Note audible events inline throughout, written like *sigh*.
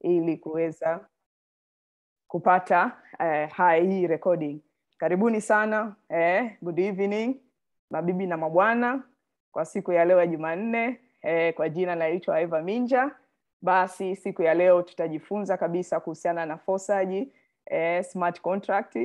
ili kuweza kupata eh, hii recording. Karibuni sana eh, good evening mabibi na mabwana kwa siku ya leo ya Jumanne eh, kwa jina naitwa Eva Minja. Basi siku ya leo tutajifunza kabisa kuhusiana na fosaji eh, smart contract.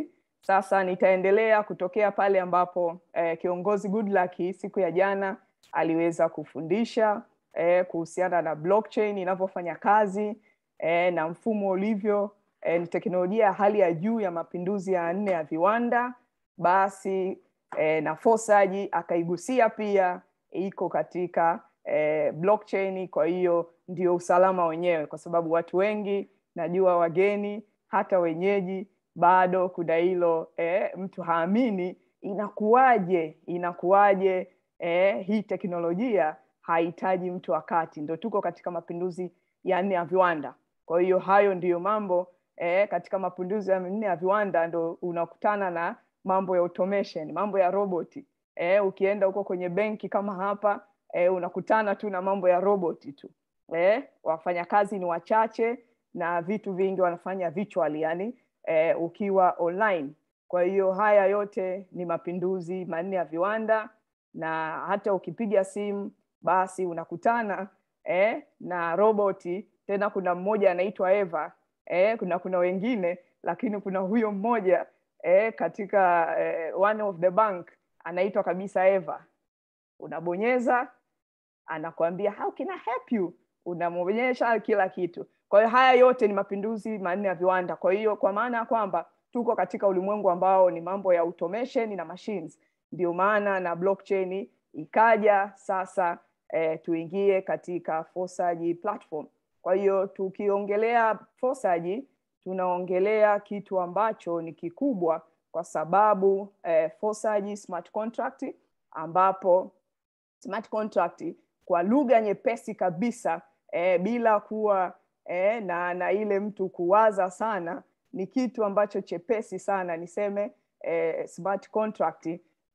Sasa nitaendelea kutokea pale ambapo eh, kiongozi Goodluck siku ya jana aliweza kufundisha eh, kuhusiana na blockchain inavyofanya kazi eh, na mfumo ulivyo eh, ni teknolojia ya hali ya juu ya mapinduzi ya nne ya viwanda, basi eh, na Fosaji akaigusia pia, iko katika eh, blockchain. Kwa hiyo ndio usalama wenyewe, kwa sababu watu wengi najua, wageni hata wenyeji, bado kuna hilo eh, mtu haamini inakuwaje, inakuwaje eh, hii teknolojia haihitaji mtu wakati. Ndo tuko katika mapinduzi ya nne ya viwanda. Kwa hiyo hayo ndiyo mambo eh, katika mapinduzi ya nne ya viwanda ndo unakutana na mambo ya automation, mambo ya roboti eh, ukienda huko kwenye benki kama hapa eh, unakutana tu na mambo ya roboti tu eh, wafanyakazi ni wachache na vitu vingi wanafanya virtually, yani eh, ukiwa online. Kwa hiyo haya yote ni mapinduzi manne ya viwanda, na hata ukipiga simu basi unakutana eh, na roboti tena kuna mmoja anaitwa Eva eh, kuna kuna wengine lakini kuna huyo mmoja eh, katika eh, one of the bank anaitwa kabisa Eva. Unabonyeza, anakuambia how can I help you, unamwonyesha kila kitu. Kwa hiyo haya yote ni mapinduzi manne ya viwanda. Kwa hiyo kwa maana ya kwamba tuko katika ulimwengu ambao ni mambo ya automation na machines, ndio maana na blockchain ikaja sasa eh, tuingie katika platform. Kwa hiyo tukiongelea fosaji, tunaongelea kitu ambacho ni kikubwa kwa sababu eh, fosaji smart contract ambapo smart contract kwa lugha nyepesi kabisa eh, bila kuwa eh, na, na ile mtu kuwaza sana ni kitu ambacho chepesi sana niseme eh, smart contract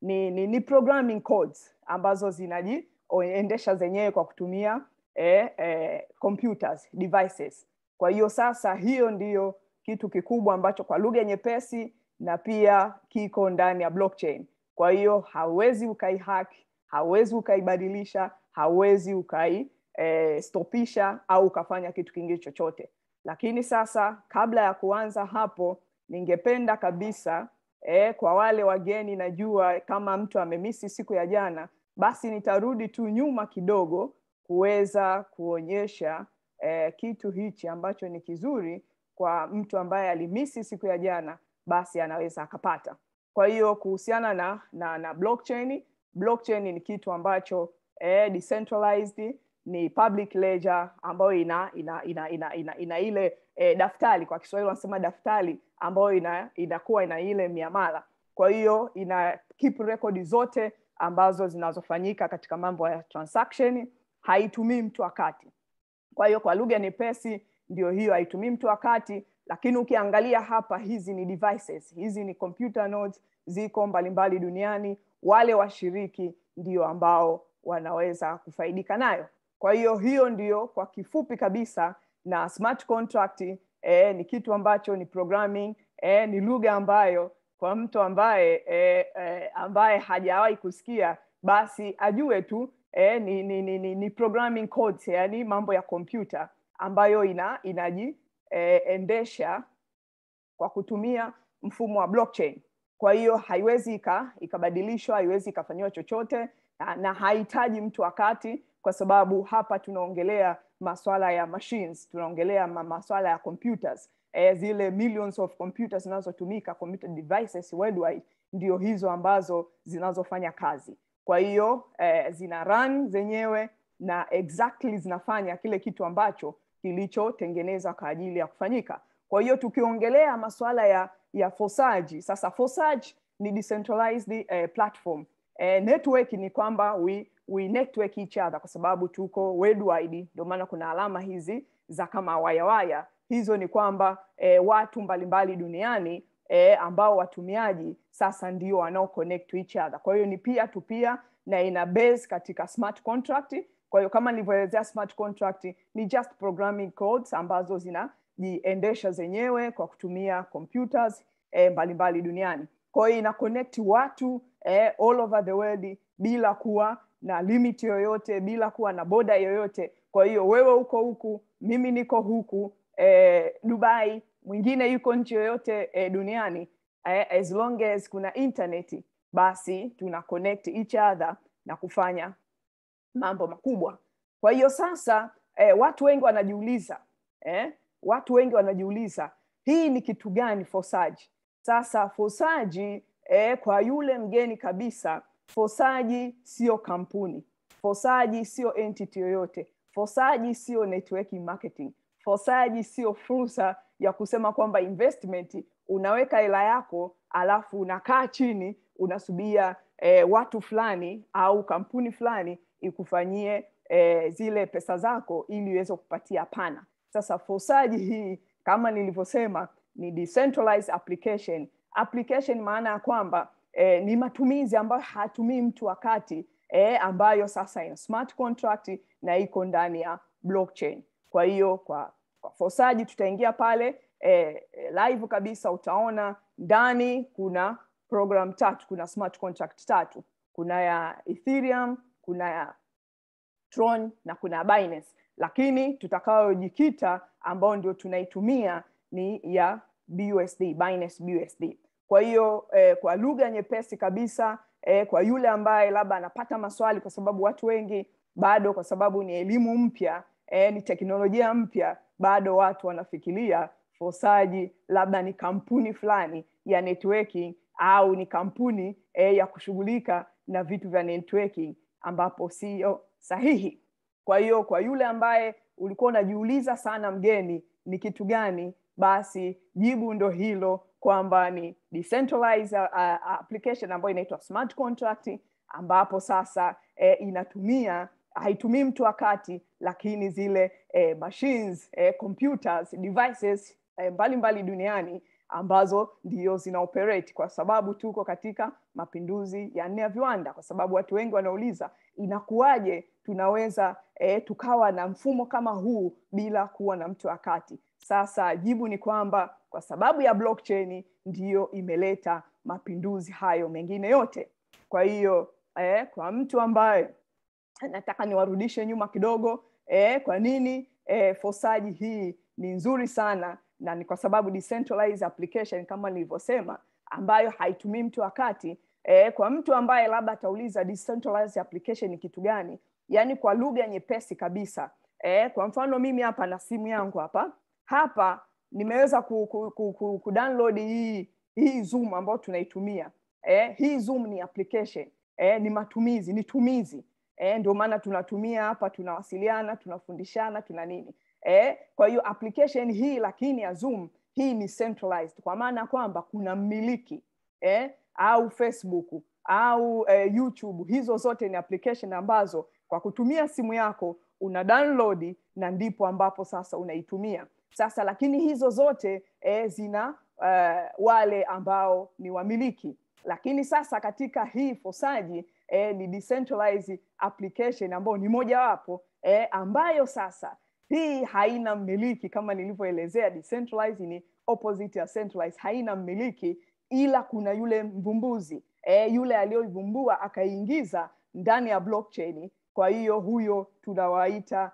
ni, ni, ni programming codes ambazo zinajiendesha zenyewe kwa kutumia eh, eh, computers devices. Kwa hiyo sasa, hiyo ndiyo kitu kikubwa ambacho kwa lugha nyepesi na pia kiko ndani ya blockchain. Kwa hiyo hauwezi ukaihack, hauwezi ukaibadilisha, hauwezi ukai eh, stopisha au ukafanya kitu kingine chochote. Lakini sasa, kabla ya kuanza hapo, ningependa kabisa eh, kwa wale wageni, najua kama mtu amemisi siku ya jana, basi nitarudi tu nyuma kidogo kuweza kuonyesha eh, kitu hichi ambacho ni kizuri kwa mtu ambaye alimisi siku ya jana, basi anaweza akapata. Kwa hiyo kuhusiana na, na, na blockchain, blockchain ni kitu ambacho eh, decentralized ni public ledger ambayo ina ina ina ina, ina, ina ile e, daftari kwa Kiswahili wanasema daftari ambayo ina inakuwa ina ile miamala. Kwa hiyo ina keep record zote ambazo zinazofanyika katika mambo ya transaction haitumii mtu wakati Kwa hiyo kwa lugha nyepesi ndio hiyo, haitumii mtu wakati lakini ukiangalia hapa, hizi ni devices, hizi ni computer nodes, ziko mbalimbali duniani. Wale washiriki ndio ambao wanaweza kufaidika nayo. Kwa hiyo hiyo ndio kwa kifupi kabisa, na smart contract eh, ni kitu ambacho ni programming eh, ni lugha ambayo kwa mtu ambaye eh, eh, ambaye hajawahi kusikia basi ajue tu eh, ni, ni, ni, ni, ni programming codes, yani mambo ya kompyuta ambayo ina inajiendesha eh, kwa kutumia mfumo wa blockchain. Kwa hiyo haiwezi ika, ikabadilishwa, haiwezi ikafanyiwa chochote na, na hahitaji mtu wakati, kwa sababu hapa tunaongelea maswala ya machines, tunaongelea ma, maswala ya computers e, zile millions of computers zinazotumika computer devices worldwide, ndio hizo ambazo zinazofanya kazi kwa hiyo eh, zina run zenyewe na exactly zinafanya kile kitu ambacho kilichotengenezwa kwa ajili ya kufanyika. Kwa hiyo tukiongelea masuala ya ya Forsage, sasa Forsage ni decentralized eh, platform eh, network ni kwamba we, we network each other kwa sababu tuko worldwide, ndio maana kuna alama hizi za kama wayawaya Hizo ni kwamba eh, watu mbalimbali duniani e, ambao watumiaji sasa ndio wanao connect to each other. Kwa hiyo ni pia to pia na ina base katika smart contract. Kwa hiyo kama nilivyoelezea, smart contract ni just programming codes ambazo zinajiendesha zenyewe kwa kutumia computers e, mbalimbali duniani. Kwa hiyo ina connect watu e, all over the world bila kuwa na limit yoyote, bila kuwa na boda yoyote. Kwa hiyo wewe uko huku, mimi niko huku eh, Dubai mwingine yuko nchi yoyote eh, duniani eh, as long as kuna intaneti basi tuna connect each other na kufanya mambo makubwa kwa hiyo sasa eh, watu wengi wanajiuliza eh, watu wengi wanajiuliza hii ni kitu gani fosaji sasa fosaji eh, kwa yule mgeni kabisa fosaji sio kampuni fosaji sio entity yoyote fosaji sio networking marketing fosaji sio fursa ya kusema kwamba investment unaweka hela yako alafu unakaa chini unasubia e, watu fulani au kampuni fulani ikufanyie e, zile pesa zako ili iweze kupatia pana sasa fosaji hii kama nilivyosema ni decentralized application application maana ya kwamba e, ni matumizi ambayo hatumii mtu wakati e, ambayo sasa ina smart contract na iko ndani ya blockchain kwa hiyo kwa wafosaji tutaingia pale eh, eh, live kabisa utaona ndani kuna program tatu kuna smart contract tatu kuna ya ethereum kuna ya tron na kuna binance lakini tutakayojikita ambao ndio tunaitumia ni ya busd binance busd kwa hiyo eh, kwa lugha nyepesi kabisa eh, kwa yule ambaye labda anapata maswali kwa sababu watu wengi bado kwa sababu ni elimu mpya eh, ni teknolojia mpya bado watu wanafikiria fosaji labda ni kampuni fulani ya networking au ni kampuni eh, ya kushughulika na vitu vya networking ambapo sio e sahihi kwa hiyo kwa yule ambaye ulikuwa unajiuliza sana mgeni ni kitu gani basi jibu ndo hilo kwamba ni decentralized uh, uh application ambayo inaitwa smart contract ambapo sasa eh, inatumia haitumii mtu wakati lakini zile eh, machines eh, computers devices eh, mbalimbali eh, mbali duniani ambazo ndio zinaoperate kwa sababu tuko katika mapinduzi ya nne ya viwanda kwa sababu watu wengi wanauliza inakuwaje tunaweza eh, tukawa na mfumo kama huu bila kuwa na mtu wakati sasa jibu ni kwamba kwa sababu ya blockchain ndiyo imeleta mapinduzi hayo mengine yote kwa hiyo eh, kwa mtu ambaye nataka niwarudishe nyuma kidogo e, kwa nini e, eh, fosaji hii ni nzuri sana na ni kwa sababu decentralized application kama nilivyosema ambayo haitumii mtu wakati e, kwa mtu ambaye labda atauliza decentralized application ni kitu gani yani kwa lugha nyepesi kabisa e, kwa mfano mimi hapa na simu yangu hapa hapa nimeweza ku, ku, ku, ku, ku download hii hii zoom ambayo tunaitumia eh, hii zoom ni application eh, ni matumizi ni tumizi eh, ndio maana tunatumia hapa, tunawasiliana, tunafundishana, tuna nini eh, kwa hiyo application hii lakini ya Zoom hii ni centralized, kwa maana ya kwamba kuna mmiliki eh, au Facebook au eh, YouTube. Hizo zote ni application ambazo kwa kutumia simu yako una download na ndipo ambapo sasa unaitumia sasa, lakini hizo zote eh, zina eh, wale ambao ni wamiliki, lakini sasa katika hii fosaji eh, ni decentralized application ambayo ni mojawapo eh, ambayo sasa hii haina mmiliki kama nilivyoelezea. Decentralized ni opposite ya centralized, haina mmiliki, ila kuna yule mvumbuzi eh, yule aliyoivumbua akaingiza ndani ya blockchain. Kwa hiyo huyo tunawaita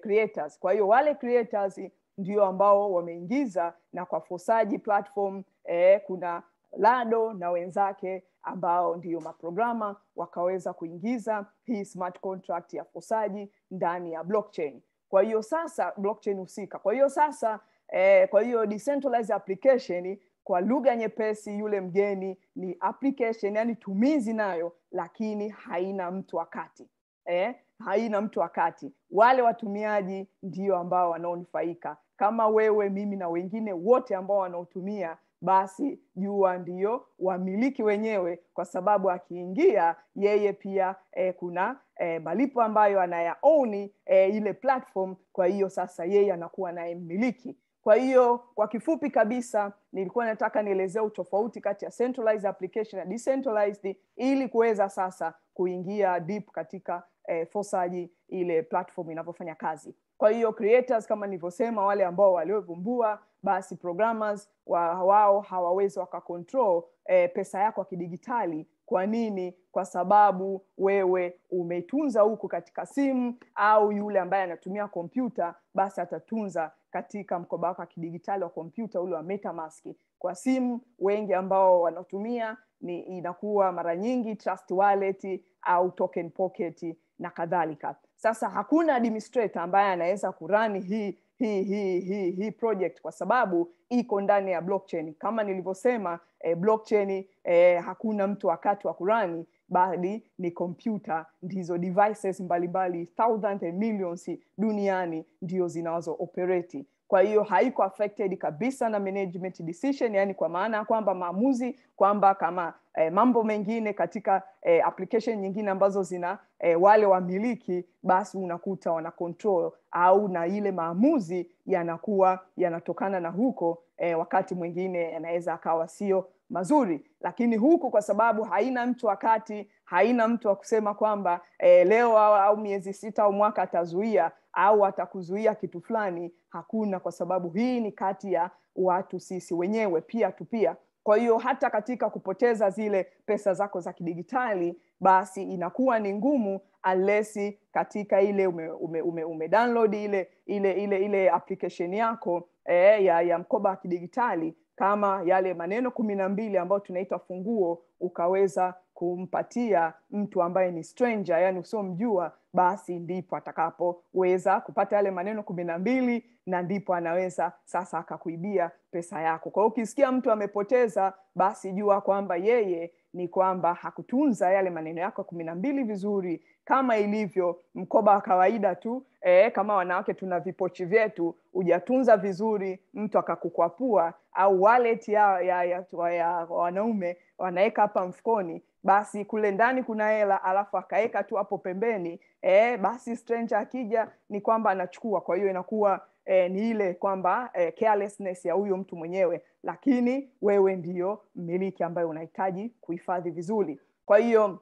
creators. Kwa hiyo wale creators ndio ambao wameingiza na kwa fosaji platform eh, kuna Lado na wenzake ambao ndiyo maprograma wakaweza kuingiza hii smart contract ya fosaji ndani ya blockchain. Kwa hiyo sasa blockchain husika, kwa hiyo sasa eh, kwa hiyo decentralized application kwa lugha nyepesi, yule mgeni ni application, yani tumizi nayo, lakini haina mtu wa kati eh, haina mtu wa kati. Wale watumiaji ndio ambao wanaonufaika, kama wewe, mimi na wengine wote ambao wanaotumia basi jua ndiyo wamiliki wenyewe, kwa sababu akiingia yeye pia e, kuna e, malipo ambayo anayaoni e, ile platform. Kwa hiyo sasa yeye anakuwa naye mmiliki. Kwa hiyo kwa kifupi kabisa, nilikuwa nataka nielezea utofauti kati ya centralized application na decentralized, ili kuweza sasa kuingia deep katika e, fosaji ile platform inavyofanya kazi. Kwa hiyo creators, kama nilivyosema, wale ambao waliovumbua basi programmers wa, wao hawawezi wakakontrol e, pesa yako ya kidigitali kwa nini kwa sababu wewe umetunza huku katika simu au yule ambaye anatumia kompyuta basi atatunza katika mkoba wako wa kidigitali wa kompyuta ule wa metamask kwa simu wengi ambao wanatumia ni inakuwa mara nyingi trust wallet au token pocket na kadhalika sasa hakuna administrator ambaye anaweza kurani hii hii hii hii hii project kwa sababu iko ndani ya blockchain. Kama nilivyosema eh, blockchain eh, hakuna mtu wakati wa kurani bali ni kompyuta ndizo devices mbalimbali thousands and millions duniani ndio zinazo operate. Kwa hiyo haiko affected kabisa na management decision, yani kwa maana ya kwamba maamuzi kwamba kama eh, mambo mengine katika eh, application nyingine ambazo zina eh, wale wamiliki, basi unakuta wana control au na ile maamuzi yanakuwa yanatokana na huko eh, wakati mwingine yanaweza akawa sio mazuri lakini huku kwa sababu haina mtu wakati haina mtu wa kusema kwamba eh, leo au, au miezi sita au mwaka atazuia au atakuzuia kitu fulani hakuna kwa sababu hii ni kati ya watu sisi wenyewe pia tu pia kwa hiyo hata katika kupoteza zile pesa zako za kidigitali basi inakuwa ni ngumu alesi katika ile ume, ume, ume, ume download ile ile ile ile application yako eh, ya, ya mkoba wa kidigitali kama yale maneno kumi na mbili ambayo tunaita funguo ukaweza kumpatia mtu ambaye ni stranger yani usiomjua basi ndipo atakapoweza kupata yale maneno kumi na mbili na ndipo anaweza sasa akakuibia pesa yako kwa hiyo ukisikia mtu amepoteza basi jua kwamba yeye ni kwamba hakutunza yale maneno yako kumi na mbili vizuri kama ilivyo mkoba wa kawaida tu e, kama wanawake tuna vipochi vyetu hujatunza vizuri mtu akakukwapua au ya, ya, ya, ya, ya wanaume wanaweka hapa mfukoni basi kule ndani kuna hela alafu akaweka tu hapo pembeni eh, basi stranger akija ni kwamba anachukua kwa hiyo inakuwa eh, ni ile kwamba eh, carelessness ya huyo mtu mwenyewe lakini wewe ndiyo mmiliki ambayo unahitaji kuhifadhi vizuri kwa hiyo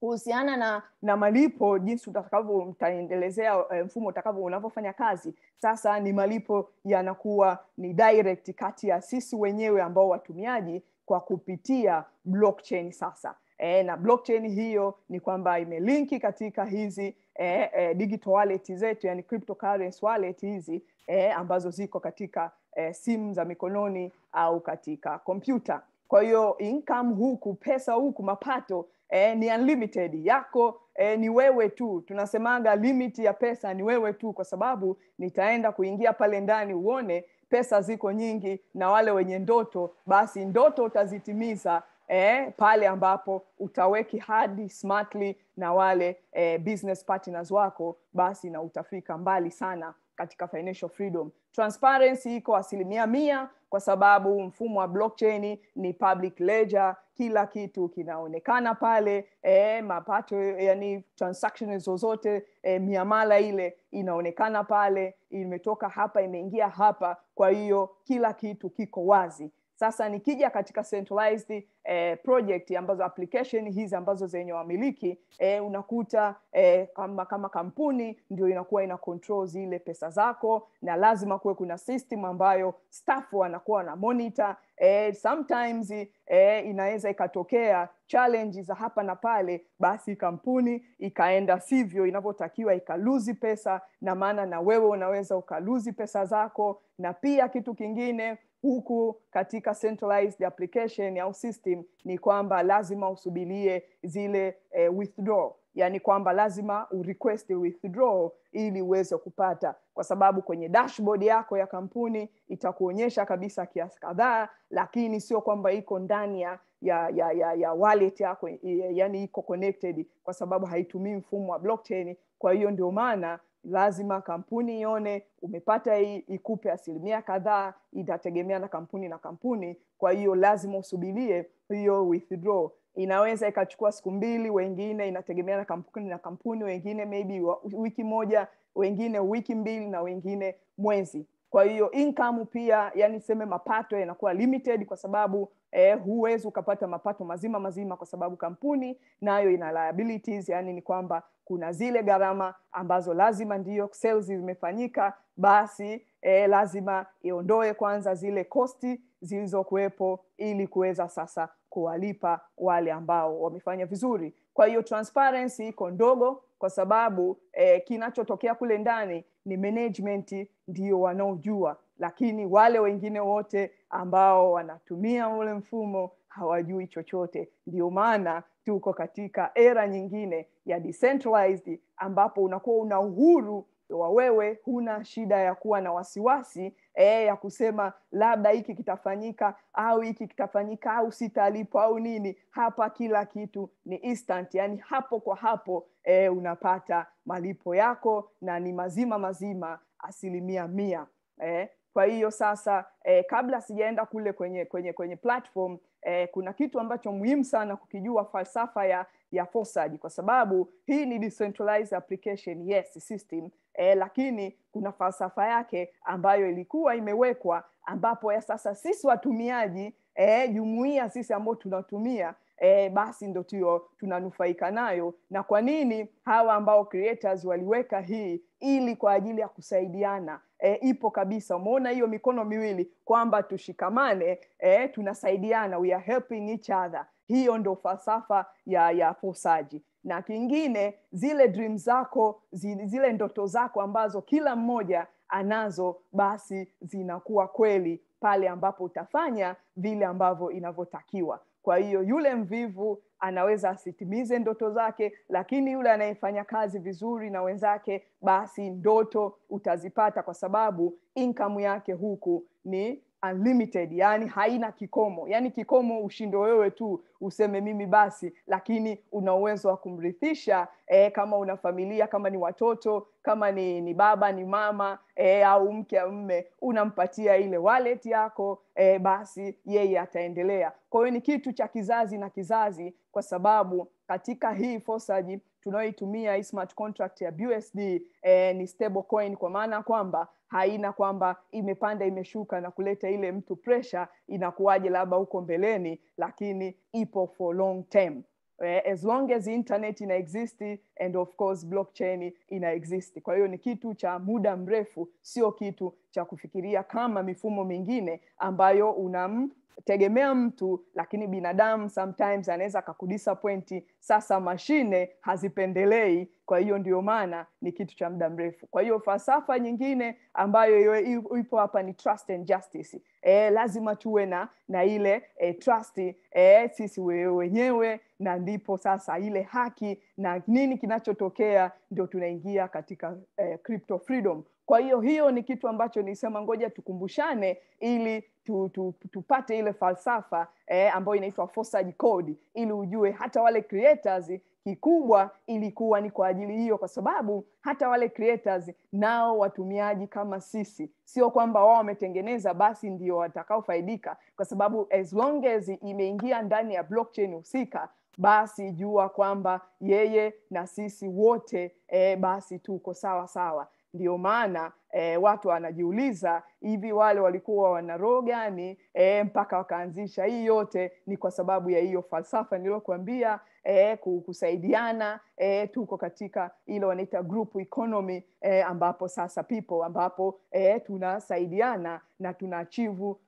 kuhusiana na na malipo jinsi utakavyo mtaendelezea e, mfumo utakavyo unavyofanya kazi sasa ni malipo yanakuwa ni direct kati ya sisi wenyewe ambao watumiaji kwa kupitia blockchain sasa e, na blockchain hiyo ni kwamba imelinki katika hizi e, e, digital wallet zetu, yani cryptocurrency wallet hizi e, ambazo ziko katika e, simu za mikononi au katika kompyuta. Kwa hiyo income huku, pesa huku, mapato eh, ni unlimited yako eh, ni wewe tu. Tunasemaga limit ya pesa ni wewe tu, kwa sababu nitaenda kuingia pale ndani uone pesa ziko nyingi, na wale wenye ndoto, basi ndoto utazitimiza eh, pale ambapo utaweki hadi smartly na wale eh, business partners wako, basi na utafika mbali sana katika financial freedom. Transparency iko asilimia mia kwa sababu mfumo wa blockchain ni public ledger, kila kitu kinaonekana pale eh, mapato yani transactions zozote eh, miamala ile inaonekana pale, imetoka hapa imeingia hapa, kwa hiyo kila kitu kiko wazi sasa nikija katika centralized eh, project ambazo application hizi ambazo zenye wamiliki eh, unakuta eh, kama, kama kampuni ndio inakuwa ina control zile pesa zako, na lazima kuwe kuna system ambayo staff wanakuwa na monitor eh, sometimes eh, inaweza ikatokea challenge za hapa na pale, basi kampuni ikaenda sivyo inavyotakiwa, ikaluzi pesa, na maana na wewe unaweza ukaluzi pesa zako, na pia kitu kingine huku katika centralized application au system ni kwamba lazima usubilie zile eh, withdraw yani kwamba lazima urequest withdraw ili uweze kupata, kwa sababu kwenye dashboard yako ya kampuni itakuonyesha kabisa kiasi kadhaa, lakini sio kwamba iko ndani ya, ya, ya, ya wallet yako, yani iko connected, kwa sababu haitumii mfumo wa blockchain. Kwa hiyo ndio maana lazima kampuni ione umepata hii, ikupe asilimia kadhaa. Itategemea na kampuni na kampuni, kwa hiyo lazima usubilie hiyo withdraw. Inaweza ikachukua siku mbili, wengine inategemea na kampuni na kampuni, wengine maybe wiki moja, wengine wiki mbili, na wengine mwezi. Kwa hiyo income pia, yani seme mapato yanakuwa limited, kwa sababu eh, huwezi ukapata mapato mazima mazima, kwa sababu kampuni nayo ina liabilities, yani ni kwamba kuna zile gharama ambazo lazima ndiyo sales zimefanyika, basi eh, lazima iondoe kwanza zile kosti zilizokuwepo ili kuweza sasa kuwalipa wale ambao wamefanya vizuri. Kwa hiyo transparency iko ndogo, kwa sababu eh, kinachotokea kule ndani ni management ndio wanaojua, lakini wale wengine wote ambao wanatumia ule mfumo hawajui chochote. Ndio maana tuko katika era nyingine ya decentralized, ambapo unakuwa una uhuru wa wewe huna shida ya kuwa na wasiwasi eh, ya kusema labda hiki kitafanyika au hiki kitafanyika au sitalipo au nini. Hapa kila kitu ni instant, yani hapo kwa hapo eh, unapata malipo yako na ni mazima mazima, asilimia mia eh. Kwa hiyo sasa eh, kabla sijaenda kule kwenye kwenye kwenye platform eh, kuna kitu ambacho muhimu sana kukijua, falsafa ya ya Forsage, kwa sababu hii ni decentralized application yes system eh, lakini kuna falsafa yake ambayo ilikuwa imewekwa ambapo ya sasa sisi watumiaji eh, jumuia sisi ambao tunatumia E, basi ndo tuyo tunanufaika nayo. Na kwa nini hawa ambao creators waliweka hii ili kwa ajili ya kusaidiana? E, ipo kabisa, umeona hiyo mikono miwili kwamba tushikamane, e, tunasaidiana, we are helping each other hiyo ndo falsafa ya ya fosaji. Na kingine, zile dream zako, zile ndoto zako ambazo kila mmoja anazo, basi zinakuwa kweli pale ambapo utafanya vile ambavyo inavyotakiwa. Kwa hiyo yule mvivu anaweza asitimize ndoto zake, lakini yule anayefanya kazi vizuri na wenzake, basi ndoto utazipata, kwa sababu income yake huku ni unlimited, yani haina kikomo. Yani kikomo ushindo wewe tu useme mimi basi, lakini una uwezo wa kumrithisha e, kama una familia, kama ni watoto, kama ni, ni baba ni mama e, au mke au mme, unampatia ile wallet yako e, basi yeye ataendelea. Kwa hiyo ni kitu cha kizazi na kizazi, kwa sababu katika hii fosaji tunayoitumia hii smart contract ya BUSD eh, ni stable coin kwa maana kwamba haina kwamba imepanda imeshuka na kuleta ile mtu pressure inakuwaje labda huko mbeleni lakini ipo for long term eh, as long as internet ina exist and of course blockchain ina exist kwa hiyo ni kitu cha muda mrefu sio kitu cha kufikiria kama mifumo mingine ambayo unam tegemea mtu lakini binadamu sometimes anaweza akakudisappoint sasa mashine hazipendelei kwa hiyo ndio maana ni kitu cha muda mrefu kwa hiyo falsafa nyingine ambayo ipo hapa ni trust and justice e, lazima tuwe na na ile e, trust e, sisi wenyewe na ndipo sasa ile haki na nini kinachotokea ndio tunaingia katika e, crypto freedom kwa hiyo hiyo ni kitu ambacho nisema ngoja tukumbushane ili tu, tu, tupate ile falsafa eh, ambayo inaitwa Forsage Code ili ujue hata wale creators kikubwa ilikuwa ni kwa ajili hiyo, kwa sababu hata wale creators nao watumiaji kama sisi, sio kwamba wao wametengeneza basi ndio watakaofaidika, kwa sababu as long as imeingia ndani ya blockchain husika, basi jua kwamba yeye na sisi wote eh, basi tuko sawa sawa. Ndio maana e, watu wanajiuliza hivi, wale walikuwa wana roho gani e, mpaka wakaanzisha hii yote? Ni kwa sababu ya hiyo falsafa niliyokuambia, e, kusaidiana. E, tuko katika ile wanaita group economy e, ambapo sasa people, ambapo e, tunasaidiana na tuna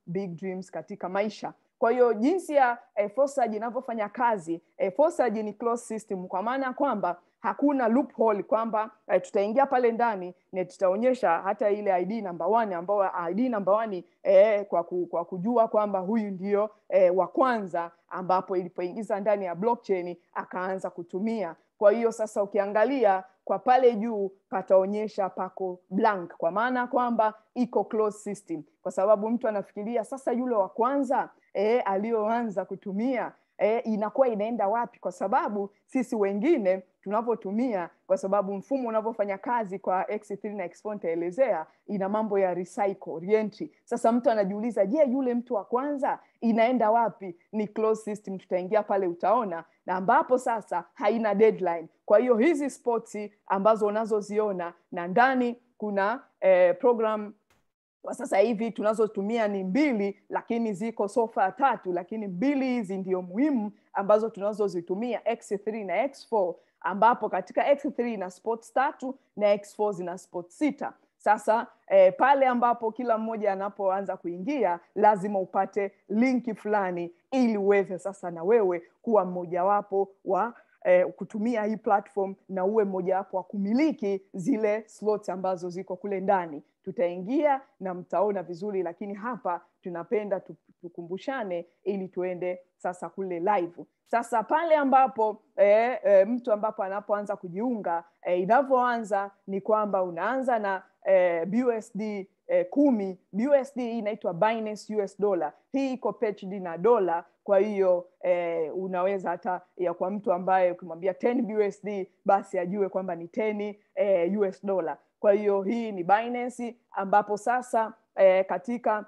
big dreams katika maisha. Kwa hiyo jinsi ya e, FOSAG inavyofanya kazi e, ni closed system kwa maana ya kwamba hakuna loophole kwamba eh, tutaingia pale ndani na tutaonyesha hata ile ID number one ambayo eh, ID number one eh, kwa, ku, kwa kujua kwamba huyu ndio eh, wa kwanza ambapo ilipoingiza ndani ya blockchain akaanza kutumia. Kwa hiyo sasa ukiangalia kwa pale juu pataonyesha pako blank, kwa maana kwamba iko closed system, kwa sababu mtu anafikiria sasa yule wa kwanza eh, aliyoanza kutumia eh, inakuwa inaenda wapi kwa sababu sisi wengine tunavyotumia kwa sababu mfumo unavyofanya kazi kwa x3 na x4 taelezea ina mambo ya recycle reentry sasa mtu anajiuliza je yule mtu wa kwanza inaenda wapi ni closed system tutaingia pale utaona na ambapo sasa haina deadline kwa hiyo hizi spoti ambazo unazoziona na ndani kuna eh, program kwa sasa hivi tunazotumia ni mbili lakini ziko sofa tatu lakini mbili hizi ndio muhimu ambazo tunazozitumia x3 na x4 ambapo katika x3 na sports tatu na x4 zina sports sita sasa eh, pale ambapo kila mmoja anapoanza kuingia lazima upate linki fulani ili uweze sasa na wewe kuwa mmojawapo wa eh, kutumia hii platform na uwe mmojawapo wa kumiliki zile slots ambazo ziko kule ndani tutaingia na mtaona vizuri, lakini hapa tunapenda tukumbushane ili tuende sasa kule live. Sasa pale ambapo e, e, mtu ambapo anapoanza kujiunga e, inavyoanza ni kwamba unaanza na e, BUSD e, kumi. BUSD inaitwa Binance US dollar, hii iko pegged na dola kwa hiyo eh, unaweza hata ya kwa mtu ambaye ukimwambia 10 BUSD basi ajue kwamba ni 10 eh, US dollar. Kwa hiyo hii ni Binance ambapo sasa eh, katika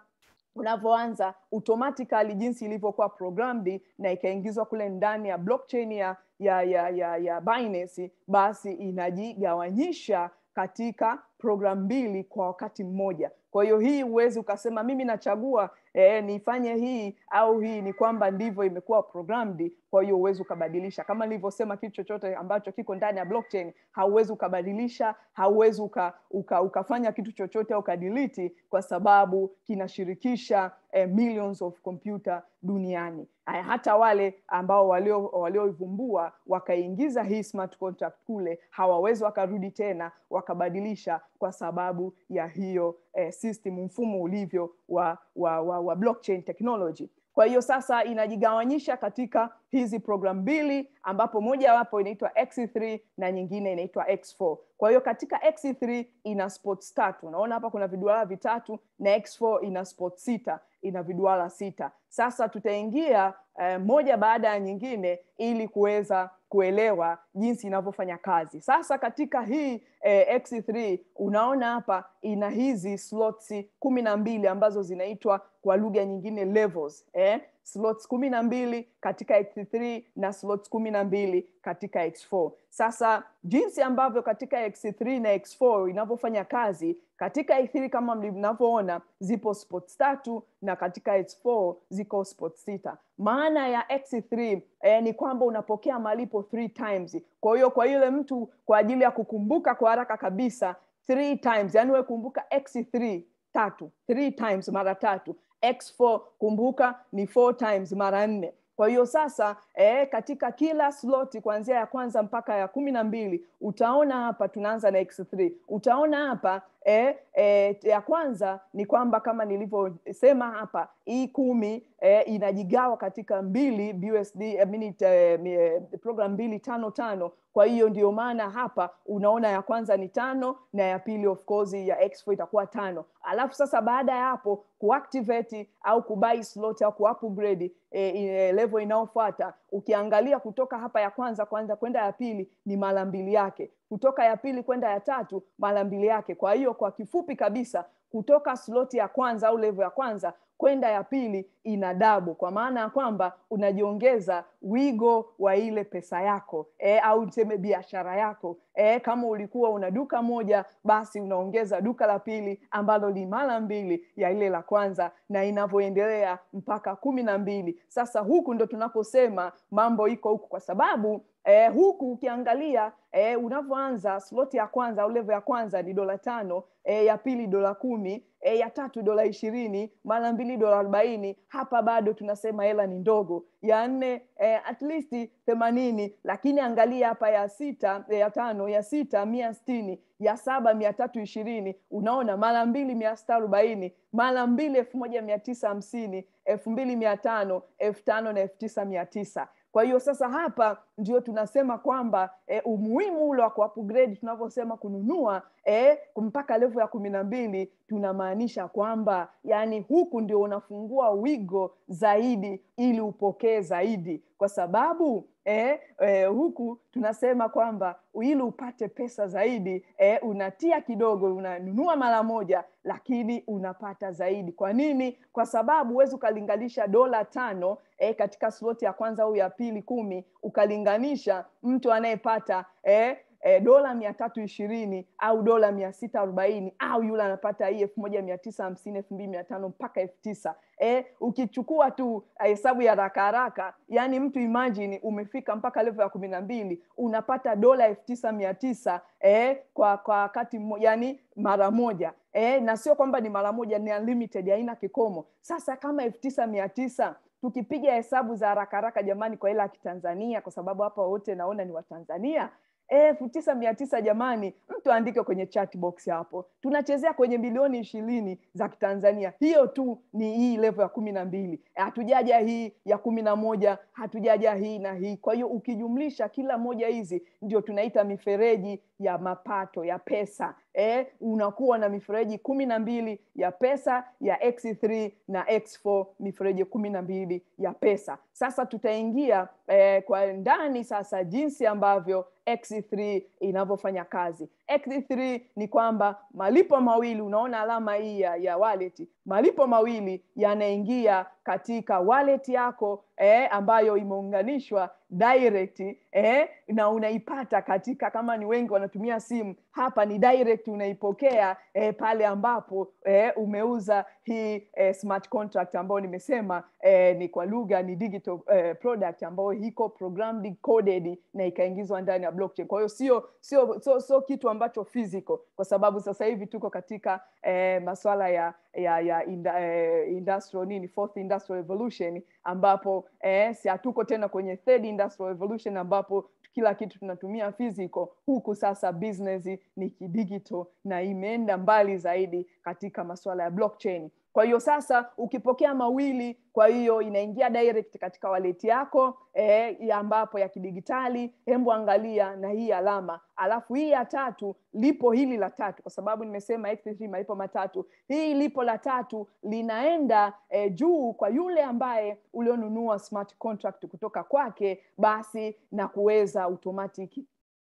unavyoanza automatically jinsi ilivyokuwa programmed na ikaingizwa kule ndani ya blockchain ya, ya, ya, ya, ya Binance basi inajigawanyisha katika programu mbili kwa wakati mmoja. Kwa hiyo hii huwezi ukasema mimi nachagua eh, nifanye hii au hii, ni kwamba ndivyo imekuwa programmed. Kwa hiyo huwezi ukabadilisha, kama nilivyosema, kitu chochote ambacho kiko ndani ya blockchain hauwezi ukabadilisha, hauwezi uka, uka, ukafanya kitu chochote au kadiliti kwa sababu kinashirikisha eh, millions of computer duniani. Ay, eh, hata wale ambao walioivumbua walio wakaingiza hii smart contract kule hawawezi wakarudi tena wakabadilisha, kwa sababu ya hiyo eh, system, mfumo ulivyo wa, wa, wa, wa blockchain technology kwa hiyo sasa inajigawanyisha katika hizi programu mbili ambapo moja wapo inaitwa x3 na nyingine inaitwa x4 kwa hiyo katika x3 ina spot tatu unaona hapa kuna viduara vitatu na x4 ina spot sita ina viduara sita. Sasa tutaingia eh, moja baada ya nyingine ili kuweza kuelewa jinsi inavyofanya kazi. Sasa katika hii eh, X3 unaona hapa ina hizi slots kumi na mbili ambazo zinaitwa kwa lugha nyingine levels eh? slots kumi na mbili katika x3 na slots kumi na mbili katika x4. Sasa jinsi ambavyo katika x3 na x4 inavyofanya kazi, katika x3 kama mnavyoona zipo spots tatu na katika x4 ziko spots sita. Maana ya x3 eh, ni kwamba unapokea malipo three times. Kwa hiyo kwa yule mtu kwa ajili ya kukumbuka kwa haraka kabisa three times, yani wewe kumbuka x3 tatu three times, mara tatu x4 kumbuka ni four times mara nne kwa hiyo sasa eh, katika kila sloti kuanzia ya kwanza mpaka ya kumi na mbili utaona hapa tunaanza na x3 utaona hapa eh, eh, ya kwanza ni kwamba kama nilivyosema hapa hii e kumi eh, inajigawa katika mbili BUSD, eh, minute, eh, program mbili tano tano kwa hiyo ndio maana hapa unaona ya kwanza ni tano na ya pili of course ya expo itakuwa tano alafu sasa baada ya hapo kuactivate au kubuy slot au kuupgrade eh, eh level inayofuata ukiangalia kutoka hapa ya kwanza kwanza kwenda ya pili ni mara mbili yake kutoka ya pili kwenda ya tatu mara mbili yake kwa hiyo kwa kifupi kabisa kutoka sloti ya kwanza au levo ya kwanza kwenda ya pili ina dabo, kwa maana ya kwamba unajiongeza wigo wa ile pesa yako e, au seme biashara yako e, kama ulikuwa una duka moja, basi unaongeza duka la pili ambalo ni mara mbili ya ile la kwanza, na inavyoendelea mpaka kumi na mbili. Sasa huku ndo tunaposema mambo iko huku, kwa sababu eh, huku ukiangalia eh, unavyoanza sloti ya kwanza au levo ya kwanza ni dola tano eh, ya pili dola kumi eh, ya tatu dola ishirini mara mbili dola arobaini hapa bado tunasema hela ni ndogo ya nne eh, at least themanini lakini angalia hapa ya sita eh, ya tano ya sita mia sitini ya saba mia tatu ishirini unaona mara mbili mia sita arobaini mara mbili elfu moja mia tisa hamsini elfu mbili mia tano elfu tano na elfu tisa mia tisa kwa hiyo sasa hapa ndio tunasema kwamba e, umuhimu ule wa kuupgrade tunavyosema kununua e, mpaka levo ya kumi na mbili tunamaanisha kwamba yani huku ndio unafungua wigo zaidi ili upokee zaidi, kwa sababu eh, eh, huku tunasema kwamba ili upate pesa zaidi eh, unatia kidogo, unanunua mara moja, lakini unapata zaidi. Kwa nini? Kwa sababu huwezi ukalinganisha dola tano eh, katika sloti ya kwanza au ya pili kumi, ukalinganisha mtu anayepata eh, eh, dola mia tatu ishirini au dola mia sita arobaini au yule anapata hii elfu moja mia tisa hamsini elfu mbili mia tano mpaka elfu tisa eh, ukichukua tu eh, hesabu eh, ya haraka haraka yani mtu imajini umefika mpaka levo ya kumi na mbili unapata dola elfu tisa mia tisa eh, kwa kwa wakati yani mara moja eh, na sio kwamba ni mara moja ni unlimited haina kikomo sasa kama elfu tisa mia tisa tukipiga hesabu za haraka haraka jamani kwa hela ya kitanzania kwa sababu hapa wote naona ni watanzania elfu tisa mia tisa jamani mtu aandike kwenye chat box hapo tunachezea kwenye milioni ishirini za kitanzania hiyo tu ni hii levo ya kumi na mbili hatujaja hii ya kumi na moja hatujaja hii na hii kwa hiyo ukijumlisha kila moja hizi ndio tunaita mifereji ya mapato ya pesa eh, unakuwa na mifereji kumi na mbili ya pesa ya x3 na x4 mifereji kumi na mbili ya pesa sasa tutaingia eh, kwa ndani sasa jinsi ambavyo x3 inavyofanya kazi 3 ni kwamba malipo mawili, unaona alama hii ya, ya wallet, malipo mawili yanaingia katika wallet yako eh, ambayo imeunganishwa direct eh, na unaipata katika, kama ni wengi wanatumia simu, hapa ni direct unaipokea eh, pale ambapo eh, umeuza hii eh, smart contract ambayo nimesema eh, ni kwa lugha ni digital eh, product ambayo iko programmed coded na ikaingizwa ndani ya blockchain. Kwa hiyo sio sio so, so kitu ambacho physical, kwa sababu sasa hivi tuko katika eh, masuala ya ya ya inda, eh, industrial nini fourth industrial revolution ambapo eh, si hatuko tena kwenye third industrial revolution ambapo kila kitu tunatumia physical, huku sasa business ni kidigital na imeenda mbali zaidi katika masuala ya blockchain kwa hiyo sasa ukipokea mawili kwa hiyo inaingia direct katika waleti yako eh, ambapo ya kidigitali hembu angalia na hii alama alafu hii ya tatu lipo hili la tatu kwa sababu nimesema x3 malipo matatu hii lipo la tatu linaenda eh, juu kwa yule ambaye ulionunua smart contract kutoka kwake basi na kuweza automatic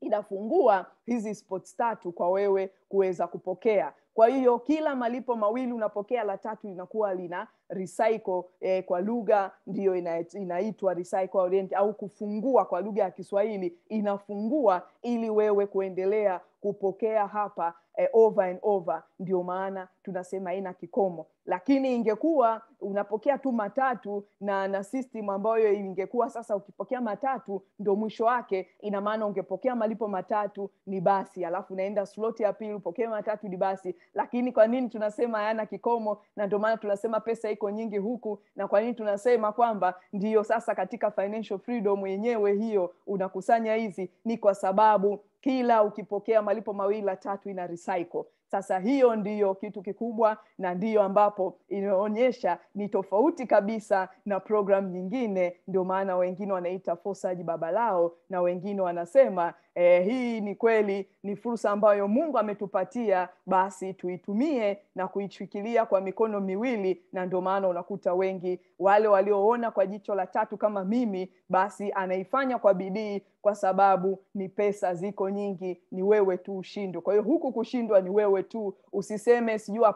inafungua hizi spots tatu kwa wewe kuweza kupokea kwa hiyo kila malipo mawili unapokea la tatu linakuwa lina recycle eh, kwa lugha ndiyo ina, inaitwa recycle orient au kufungua kwa lugha ya kiswahili inafungua ili wewe kuendelea kupokea hapa eh, over and over ndio maana tunasema ina kikomo lakini ingekuwa unapokea tu matatu na na system ambayo ingekuwa sasa ukipokea matatu ndo mwisho wake ina maana ungepokea malipo matatu ni basi alafu unaenda sloti ya pili upokee matatu ni basi lakini kwa nini tunasema hayana kikomo na ndio maana tunasema pesa iko nyingi huku na kwa nini tunasema kwamba ndiyo sasa katika financial freedom yenyewe hiyo unakusanya hizi ni kwa sababu kila ukipokea malipo mawili la tatu ina recycle sasa hiyo ndiyo kitu kikubwa, na ndiyo ambapo inaonyesha ni tofauti kabisa na programu nyingine. Ndio maana wengine wanaita fosaji baba lao na wengine wanasema eh, hii ni kweli ni fursa ambayo Mungu ametupatia, basi tuitumie na kuichukilia kwa mikono miwili. Na ndio maana unakuta wengi wale walioona kwa jicho la tatu kama mimi, basi anaifanya kwa bidii, kwa sababu ni pesa ziko nyingi, ni wewe tu ushindwe. Kwa hiyo huku kushindwa ni wewe tu, usiseme sijui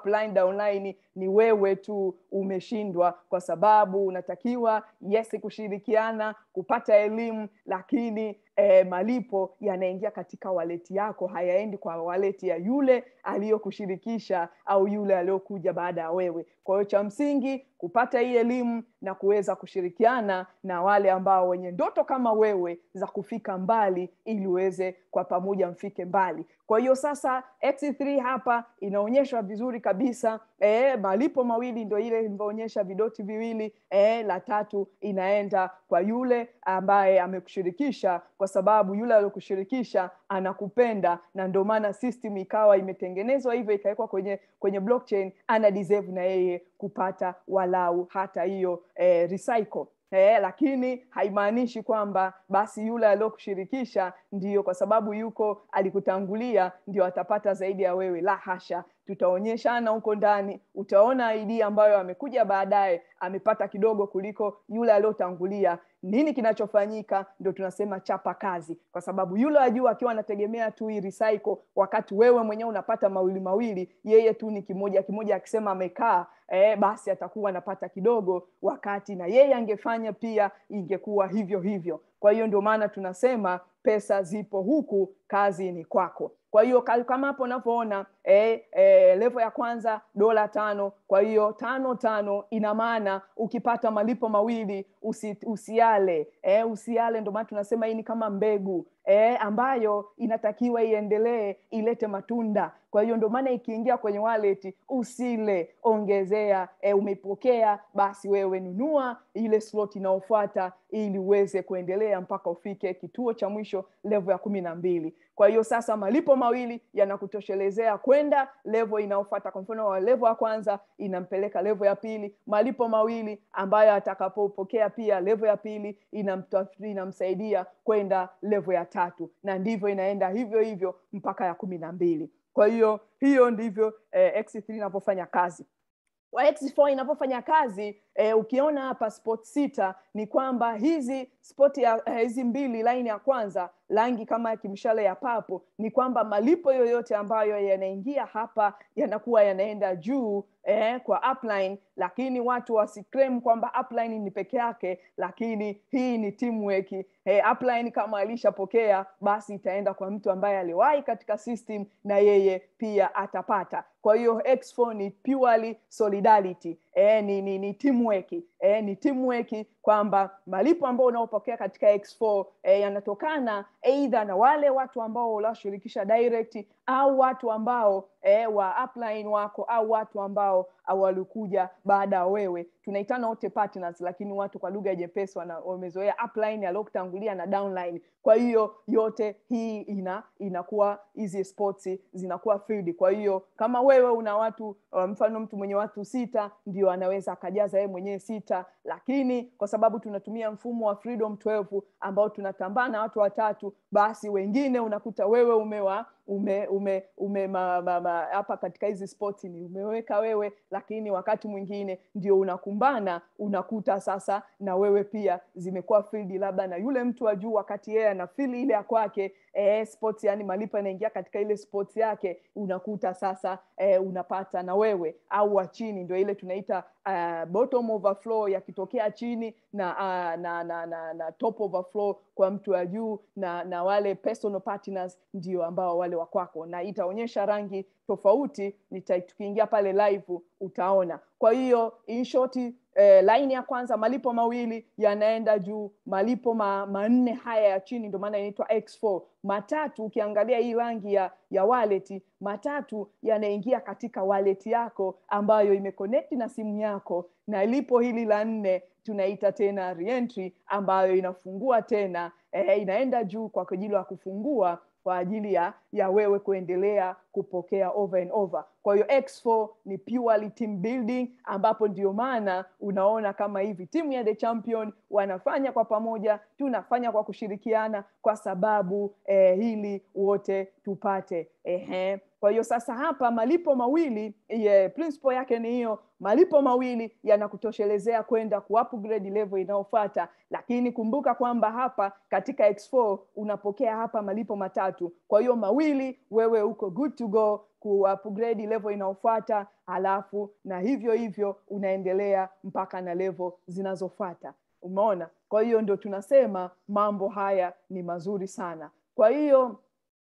ni wewe tu umeshindwa, kwa sababu unatakiwa yes kushirikiana kupata elimu, lakini eh, malipo yanaingia katika waleti yako, hayaendi kwa waleti ya yule aliyokushirikisha au yule aliyokuja baada ya wewe. Kwa hiyo cha msingi kupata hii elimu na kuweza kushirikiana na wale ambao wenye ndoto kama wewe za kufika mbali ili uweze kwa pamoja mfike mbali. Kwa hiyo sasa X3 hapa inaonyeshwa vizuri kabisa e, malipo mawili ndio ile ilivyoonyesha vidoti viwili e, la tatu inaenda kwa yule ambaye amekushirikisha, kwa sababu yule aliyokushirikisha anakupenda na ndio maana system ikawa imetengenezwa hivyo ikawekwa kwenye kwenye blockchain ana deserve na yeye kupata walau hata hiyo eh, recycle Eh, lakini haimaanishi kwamba basi yule aliyokushirikisha ndio kwa sababu yuko alikutangulia ndio atapata zaidi ya wewe la hasha tutaonyeshana huko ndani utaona id ambayo amekuja baadaye amepata kidogo kuliko yule aliyotangulia nini kinachofanyika, ndio tunasema chapa kazi, kwa sababu yule ajua akiwa anategemea tu hii recycle, wakati wewe mwenyewe unapata mawili mawili, yeye tu ni kimoja kimoja, akisema amekaa eh, basi atakuwa anapata kidogo, wakati na yeye angefanya pia ingekuwa hivyo hivyo. Kwa hiyo ndio maana tunasema pesa zipo huku, kazi ni kwako. Kwa hiyo kama hapo unavyoona eh, eh, levo ya kwanza dola tano. Kwa hiyo tano tano, ina maana ukipata malipo mawili usi, usiale eh, usiale. Ndio maana tunasema hii ni kama mbegu eh, ambayo inatakiwa iendelee ilete matunda kwa hiyo ndio maana ikiingia kwenye wallet, usile, ongezea, e, umepokea basi wewe nunua ile slot inayofuata ili uweze kuendelea mpaka ufike kituo cha mwisho levo ya kumi na mbili. Kwa hiyo sasa malipo mawili yanakutoshelezea kwenda levo inayofuata. Kwa mfano wa levo ya kwanza inampeleka levo ya pili, malipo mawili ambayo atakapopokea pia levo ya pili inamsaidia kwenda levo ya tatu, na ndivyo inaenda hivyo hivyo mpaka ya kumi na mbili kwa hiyo hiyo ndivyo eh, x3 inavyofanya kazi wa x4 inapofanya kazi e, ukiona hapa spot sita ni kwamba hizi spot ya eh, hizi mbili, laini ya kwanza rangi kama ya kimshale ya papo, ni kwamba malipo yoyote ambayo yanaingia hapa yanakuwa yanaenda juu eh, kwa upline, lakini watu wasiclaim kwamba upline ni peke yake, lakini hii ni teamwork. Eh, upline kama alishapokea basi itaenda kwa mtu ambaye aliwahi katika system na yeye pia atapata. Kwa hiyo X4 ni purely solidarity eh, ni, ni, ni teamwork eh, ni teamwork kwamba malipo ambao unaopokea katika X4 eh, yanatokana eidha na wale watu ambao ulashirikisha direct au watu ambao eh, wa upline wako au watu ambao walikuja baada ya wewe. Tunaitana wote partners, lakini watu kwa lugha ya jepesi wamezoea upline aliyokutangulia na downline. Kwa hiyo yote hii ina inakuwa hizi sports zinakuwa field. Kwa hiyo kama wewe una watu mfano, mtu mwenye watu sita ndio anaweza akajaza yeye mwenyewe sita, lakini kwa sababu tunatumia mfumo wa freedom 12 ambao tunatambaa na watu watatu basi wengine unakuta wewe umewa ume, ume, ume ma, ma, ma, hapa katika hizi spoti ni umeweka wewe, lakini wakati mwingine ndio unakumbana unakuta sasa na wewe pia zimekuwa fildi labda na yule mtu wa juu, wakati yeye ana fili ile ya kwake e, eh, spoti yani malipo yanaingia katika ile spoti yake, unakuta sasa e, unapata na wewe au wa chini, ndio ile tunaita uh, bottom overflow yakitokea chini na, uh, ah, na, na, na, na, na top overflow kwa mtu wa juu na na wale personal partners ndio ambao wale wakwako na itaonyesha rangi tofauti tukiingia pale live utaona kwa hiyo in short eh, laini ya kwanza malipo mawili yanaenda juu malipo ma, manne haya ya chini ndio maana inaitwa x4 matatu ukiangalia hii rangi ya ya wallet matatu yanaingia katika wallet yako ambayo imeconnect na simu yako na lipo hili la nne tunaita tena reentry ambayo inafungua tena eh, inaenda juu kwa ajili ya kufungua kwa ajili ya, ya wewe kuendelea kupokea over and over. Kwa hiyo X4 ni purely team building, ambapo ndio maana unaona kama hivi timu ya The Champion wanafanya kwa pamoja, tunafanya kwa kushirikiana, kwa sababu eh, hili wote tupate ehe kwa hiyo sasa hapa malipo mawili ye, principle yake ni hiyo, malipo mawili yanakutoshelezea kwenda ku upgrade level inayofuata, lakini kumbuka kwamba hapa katika X4 unapokea hapa malipo matatu. Kwa hiyo mawili, wewe uko good to go ku upgrade level inayofuata, halafu na hivyo hivyo unaendelea mpaka na level zinazofuata. Umeona? Kwa hiyo ndo tunasema mambo haya ni mazuri sana. Kwa hiyo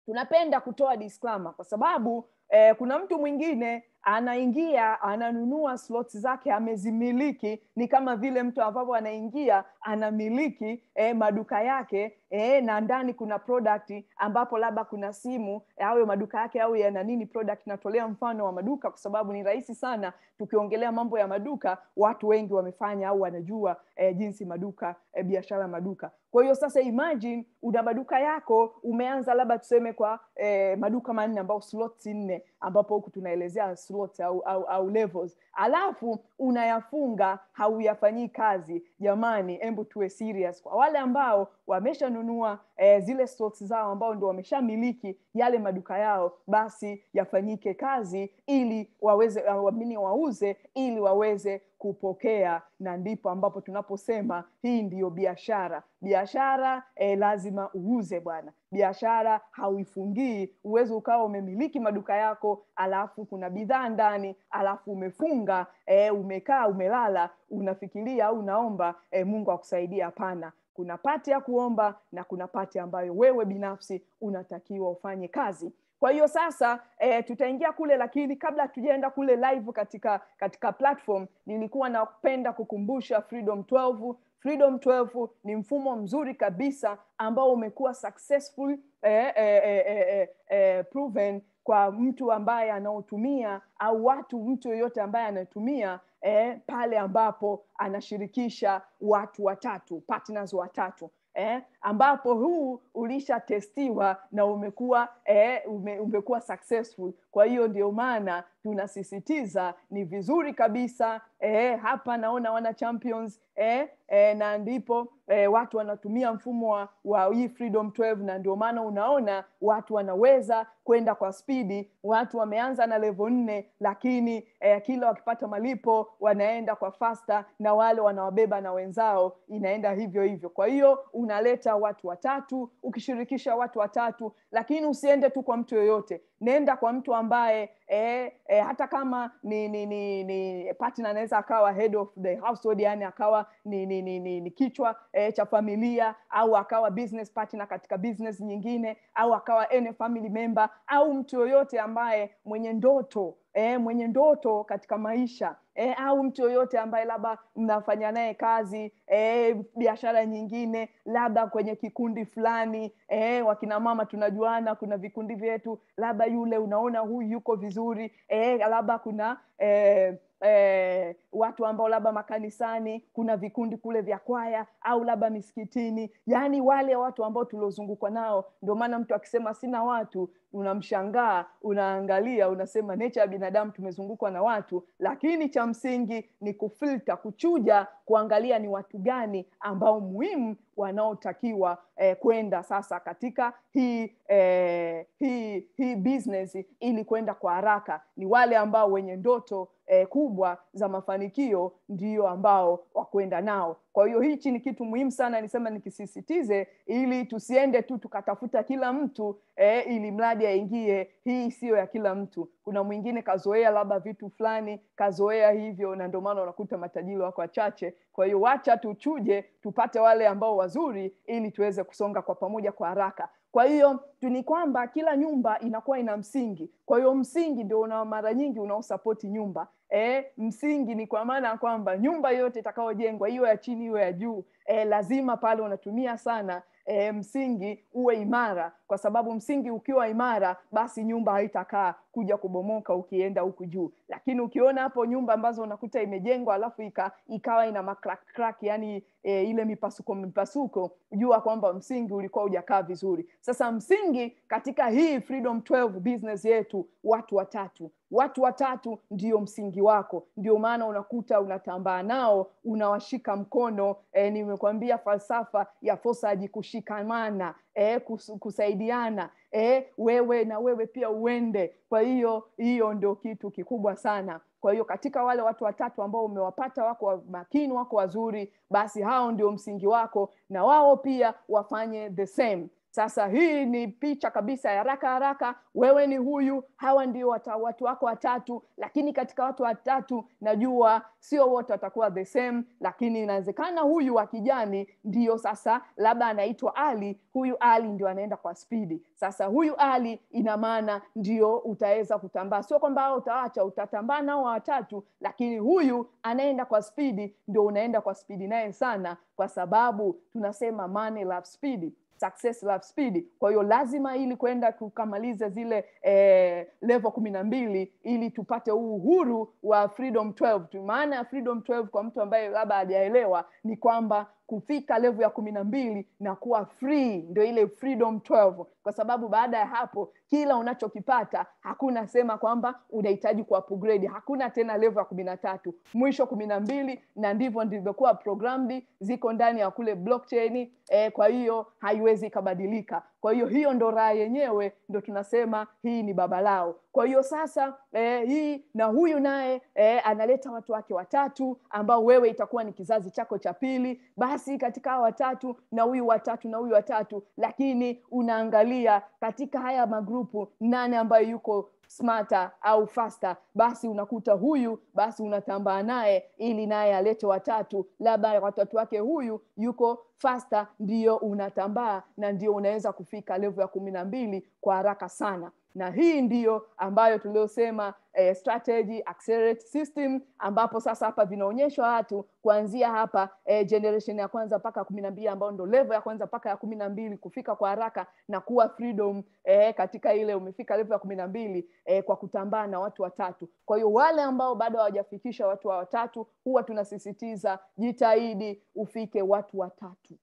tunapenda kutoa disclaimer kwa sababu eh, kuna mtu mwingine anaingia ananunua slots zake amezimiliki ni kama vile mtu ambapo anaingia anamiliki eh, maduka yake eh, na ndani kuna product ambapo labda kuna simu eh, au maduka yake au yana nini product natolea mfano wa maduka kwa sababu ni rahisi sana tukiongelea mambo ya maduka watu wengi wamefanya au wanajua eh, jinsi maduka e, biashara maduka kwa hiyo sasa imagine una maduka yako umeanza labda tuseme kwa e, maduka manne ambao slots nne ambapo huku tunaelezea slots au, au, au levels alafu unayafunga hauyafanyii kazi jamani embu tuwe serious kwa wale ambao wameshanunua eh, zile slots zao ambao ndio wameshamiliki yale maduka yao basi yafanyike kazi ili waweze eh, wamini wauze ili waweze kupokea na ndipo ambapo tunaposema hii ndiyo biashara biashara eh, lazima uuze bwana biashara hauifungii uwezo ukawa umemiliki maduka yako alafu kuna bidhaa ndani alafu umefunga eh, umekaa umelala unafikiria au unaomba eh, mungu akusaidia hapana kuna pati ya kuomba na kuna pati ambayo wewe binafsi unatakiwa ufanye kazi. Kwa hiyo sasa e, tutaingia kule, lakini kabla tujaenda kule live katika katika platform, nilikuwa napenda kukumbusha Freedom 12 Freedom 12 ni mfumo mzuri kabisa ambao umekuwa successful eh, eh, eh, eh, eh, eh, eh proven kwa mtu ambaye anaotumia au watu, mtu yoyote ambaye anatumia eh, pale ambapo anashirikisha watu watatu partners watatu eh, ambapo huu ulishatestiwa na umekuwa eh, ume, umekuwa successful. Kwa hiyo ndio maana tunasisitiza ni vizuri kabisa eh, hapa naona wana champions eh, eh, na ndipo eh, watu wanatumia mfumo wa, wa hii freedom 12 na ndio maana unaona watu wanaweza kwenda kwa spidi watu wameanza na levo nne lakini eh, kila wakipata malipo wanaenda kwa fasta na wale wanawabeba na wenzao inaenda hivyo hivyo kwa hiyo unaleta watu watatu ukishirikisha watu watatu lakini usiende tu kwa mtu yoyote nenda kwa mtu ambaye eh, eh, hata kama ni ni ni, ni anaweza akawa head of the household yani akawa ni ni, ni, ni, ni kichwa eh, cha familia au akawa business partner katika business nyingine au akawa any family member au mtu yoyote ambaye mwenye ndoto eh, mwenye ndoto katika maisha eh, au mtu yoyote ambaye labda mnafanya naye kazi eh, biashara nyingine labda kwenye kikundi fulani eh, wakina mama tunajuana kuna vikundi vyetu labda yule unaona huyu yuko vizuri eh, labda kuna eh, eh, watu ambao labda makanisani kuna vikundi kule vya kwaya au labda misikitini yaani wale watu ambao tuliozungukwa nao ndio maana mtu akisema sina watu unamshangaa unaangalia unasema necha ya binadamu tumezungukwa na watu lakini cha msingi ni kufilta kuchuja kuangalia ni watu gani ambao muhimu wanaotakiwa eh, kwenda sasa katika hii, eh, hi, hi business ili kwenda kwa haraka ni wale ambao wenye ndoto eh, kubwa za mafanikio ndio ambao wakwenda nao kwa hiyo hichi ni kitu muhimu sana, nisema nikisisitize, ili tusiende tu tukatafuta kila mtu eh, ili mradi aingie. Hii sio ya kila mtu. Kuna mwingine kazoea labda vitu fulani, kazoea hivyo, na ndio maana unakuta matajiri wako wachache. Kwa hiyo wacha tuchuje, tupate wale ambao wazuri, ili tuweze kusonga kwa pamoja kwa haraka. Kwa hiyo ni kwamba kila nyumba inakuwa ina msingi. Kwa hiyo msingi ndio una mara nyingi unaosapoti nyumba, eh, msingi ni kwa maana ya kwamba nyumba yote itakayojengwa iwe ya chini iwe ya juu eh, lazima pale unatumia sana eh, msingi uwe imara, kwa sababu msingi ukiwa imara, basi nyumba haitakaa kuja kubomoka ukienda huku juu. Lakini ukiona hapo nyumba ambazo unakuta imejengwa alafu ika, ikawa ina makrakrak yani e, ile mipasuko mipasuko, jua kwamba msingi ulikuwa hujakaa vizuri. Sasa msingi katika hii Freedom 12 business yetu, watu watatu watu watatu ndio msingi wako, ndio maana unakuta unatambaa nao, unawashika mkono. E, nimekwambia falsafa ya Fosaji kushikamana eh, kusaidiana eh, wewe na wewe pia uende. Kwa hiyo hiyo ndio kitu kikubwa sana. Kwa hiyo katika wale watu watatu ambao umewapata wako makini, wako wazuri, basi hao ndio msingi wako, na wao pia wafanye the same sasa hii ni picha kabisa ya haraka haraka, wewe ni huyu, hawa ndio watu wako watatu, lakini katika watu watatu najua sio wote watakuwa the same, lakini inawezekana huyu wa kijani ndio sasa labda anaitwa Ali, huyu Ali ndio anaenda kwa spidi. Sasa huyu Ali ina maana ndio utaweza kutambaa, sio kwamba hao utaacha, utatambaa nao watatu, lakini huyu anaenda kwa spidi ndio unaenda kwa spidi naye sana, kwa sababu tunasema money love speed success lap speed kwa hiyo lazima ili kwenda tukamalize zile eh, level kumi na mbili ili tupate huu uhuru wa freedom 12 maana ya freedom 12 kwa mtu ambaye labda hajaelewa ni kwamba kufika levu ya kumi na mbili na kuwa free ndio ile freedom 12 kwa sababu baada ya hapo kila unachokipata hakuna sema kwamba unahitaji ku hakuna tena levu ya kumi na tatu mwisho kumi na mbili na ndivyo ndivyokuwa programmed ziko ndani ya kule blockchain eh, kwa hiyo haiwezi ikabadilika kwa hiyo hiyo ndo raha yenyewe, ndo tunasema hii ni baba lao. Kwa hiyo sasa eh, hii na huyu naye eh, analeta watu wake watatu ambao wewe itakuwa ni kizazi chako cha pili. Basi katika hawa watatu na huyu watatu na huyu watatu, lakini unaangalia katika haya magrupu nane ambayo yuko smarter au faster basi unakuta huyu basi unatambaa naye ili naye alete watatu labda watatu wake huyu yuko faster ndio unatambaa na ndio unaweza kufika levo ya kumi na mbili kwa haraka sana na hii ndiyo ambayo tuliosema eh, strategy accelerate system ambapo sasa hapa vinaonyeshwa watu kuanzia hapa eh, generation ya kwanza mpaka kumi na mbili ambayo ndo level ya kwanza mpaka ya kumi na mbili kufika kwa haraka na kuwa freedom eh, katika ile umefika level ya kumi na mbili eh, kwa kutambaa na watu watatu kwa hiyo wale ambao bado hawajafikisha watu wa watatu huwa tunasisitiza jitahidi ufike watu watatu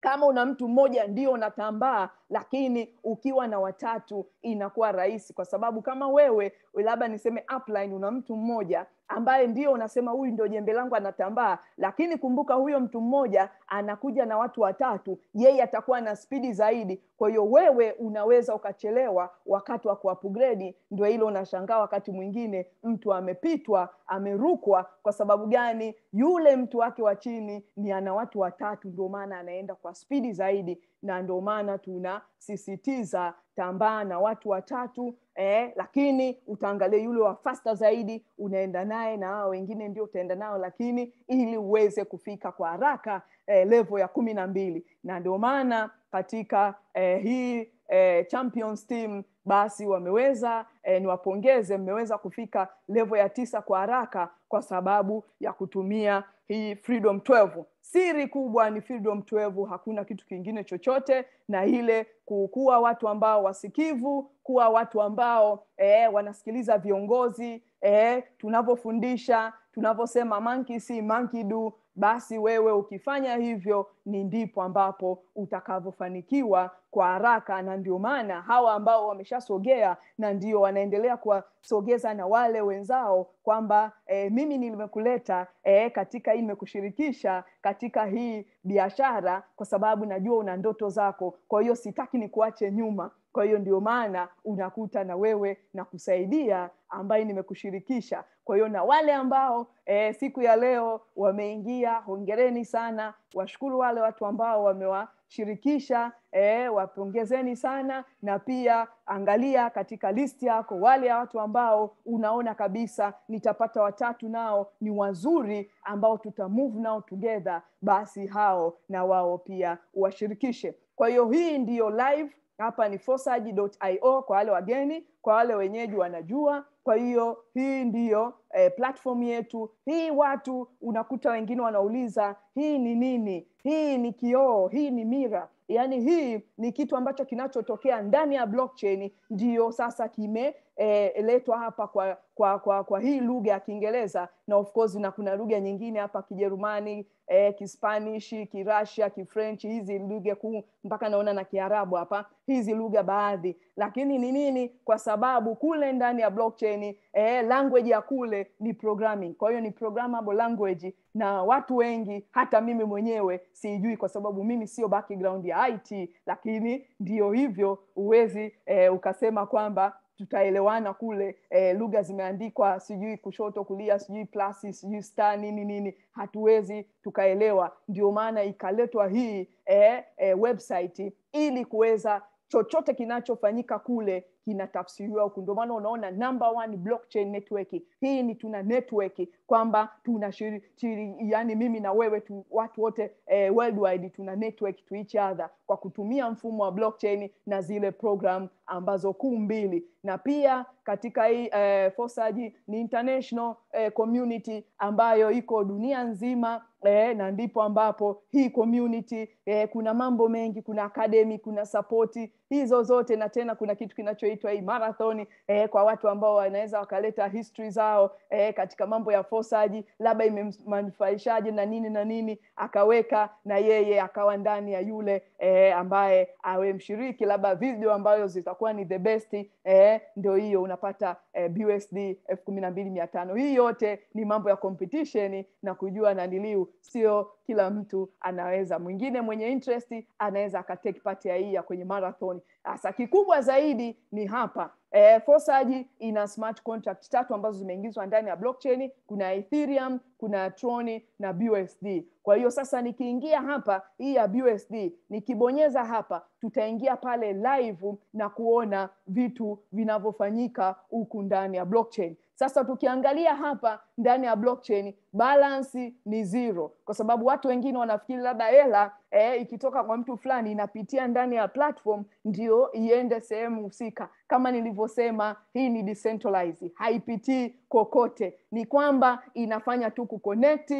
kama una mtu mmoja ndio unatambaa lakini ukiwa na watatu inakuwa rahisi kwa sababu kama wewe labda niseme upline una mtu mmoja ambaye ndio unasema huyu ndio jembe langu anatambaa lakini kumbuka huyo mtu mmoja anakuja na watu watatu yeye atakuwa na spidi zaidi kwa hiyo wewe unaweza ukachelewa wakati wa kuapgredi ndio hilo unashangaa wakati mwingine mtu amepitwa amerukwa kwa sababu gani yule mtu wake wa chini ni ana watu watatu ndio maana anaenda kwa spidi zaidi na ndio maana tunasisitiza tambaa na watu watatu eh, lakini utaangalia yule wa fasta zaidi unaenda naye na hao wengine ndio utaenda nao lakini ili uweze kufika kwa haraka eh, levo ya kumi na mbili na ndio maana katika eh, hii eh, champions team basi wameweza eh, niwapongeze mmeweza kufika levo ya tisa kwa haraka kwa sababu ya kutumia hii Freedom 12. Siri kubwa ni Freedom 12, hakuna kitu kingine chochote, na ile kuwa watu ambao wasikivu, kuwa watu ambao eh, wanasikiliza viongozi eh, tunavyofundisha tunaposema manki si manki du basi wewe ukifanya hivyo ni ndipo ambapo utakavyofanikiwa kwa haraka na ndio maana hawa ambao wameshasogea na ndio wanaendelea kuwasogeza na wale wenzao kwamba e, mimi nimekuleta e, katika hii nimekushirikisha katika hii biashara kwa sababu najua una ndoto zako kwa hiyo sitaki nikuache nyuma kwa hiyo ndio maana unakuta na wewe na kusaidia ambaye nimekushirikisha kwa hiyo na wale ambao e, siku ya leo wameingia, hongereni sana. Washukuru wale watu ambao wamewashirikisha e, wapongezeni sana, na pia angalia katika listi yako wale watu ambao unaona kabisa nitapata watatu nao ni wazuri ambao tuta move nao together, basi hao na wao pia washirikishe Kwa hiyo hii ndiyo live hapa ni fosaji.io kwa wale wageni, kwa wale wenyeji wanajua kwa hiyo hii ndiyo eh, platform yetu hii. Watu unakuta wengine wanauliza hii ni nini? Hii ni kioo, hii ni mira. Yaani hii ni kitu ambacho kinachotokea ndani ya blockchain, ndiyo sasa kime eh, letwa hapa kwa kwa kwa, kwa hii lugha ya Kiingereza na of course na kuna lugha nyingine hapa Kijerumani eh, Kispanishi, Kirasia, Kifrenchi, hizi lugha kuu mpaka naona na Kiarabu hapa, hizi lugha baadhi. Lakini ni nini? Kwa sababu kule ndani ya blockchain eh, language ya kule ni programming, kwa hiyo ni programmable language, na watu wengi, hata mimi mwenyewe sijui, kwa sababu mimi sio background ya IT, lakini ndio hivyo, huwezi eh, ukasema kwamba tutaelewana kule eh, lugha zimeandikwa sijui kushoto kulia sijui plasi sijui sta nini nini hatuwezi tukaelewa ndio maana ikaletwa hii eh, eh, website ili kuweza chochote kinachofanyika kule kinatafsiriwa huku. Ndio maana unaona number one blockchain network, hii ni tuna network kwamba tuna shiri, shiri, yani mimi na wewe tu, watu wote eh, worldwide tuna network to each other kwa kutumia mfumo wa blockchain na zile program ambazo kuu mbili, na pia katika hii eh, Fosaji ni international eh, community ambayo iko dunia nzima eh, na ndipo ambapo hii community eh, kuna mambo mengi, kuna academy, kuna sapoti hizo zote, na tena kuna kitu kinachoitwa hii marathoni eh, kwa watu ambao wanaweza wakaleta history zao eh, katika mambo ya fosaji, labda imemanufaishaje na nini na nini, akaweka na yeye akawa ndani ya yule eh, ambaye awe mshiriki, labda video ambayo zitakuwa ni the best eh, ndio hiyo unapata eh, BUSD elfu kumi na mbili mia tano. Hii yote ni mambo ya competition na kujua naniliu sio kila mtu anaweza. Mwingine mwenye interest anaweza akateki pati ya hii ya kwenye marathon. asa kikubwa zaidi ni hapa e, Fosaji ina smart contract tatu ambazo zimeingizwa ndani ya blockchain. Kuna Ethereum, kuna Tron na BUSD. Kwa hiyo sasa nikiingia hapa hii ya BUSD, nikibonyeza hapa, tutaingia pale live na kuona vitu vinavyofanyika huku ndani ya blockchain. Sasa tukiangalia hapa ndani ya blockchain balance ni zero, kwa sababu watu wengine wanafikiri labda hela eh, ikitoka kwa mtu fulani inapitia ndani ya platform ndio iende sehemu husika. Kama nilivyosema, hii ni decentralized, haipitii kokote, ni kwamba inafanya tu kuconnect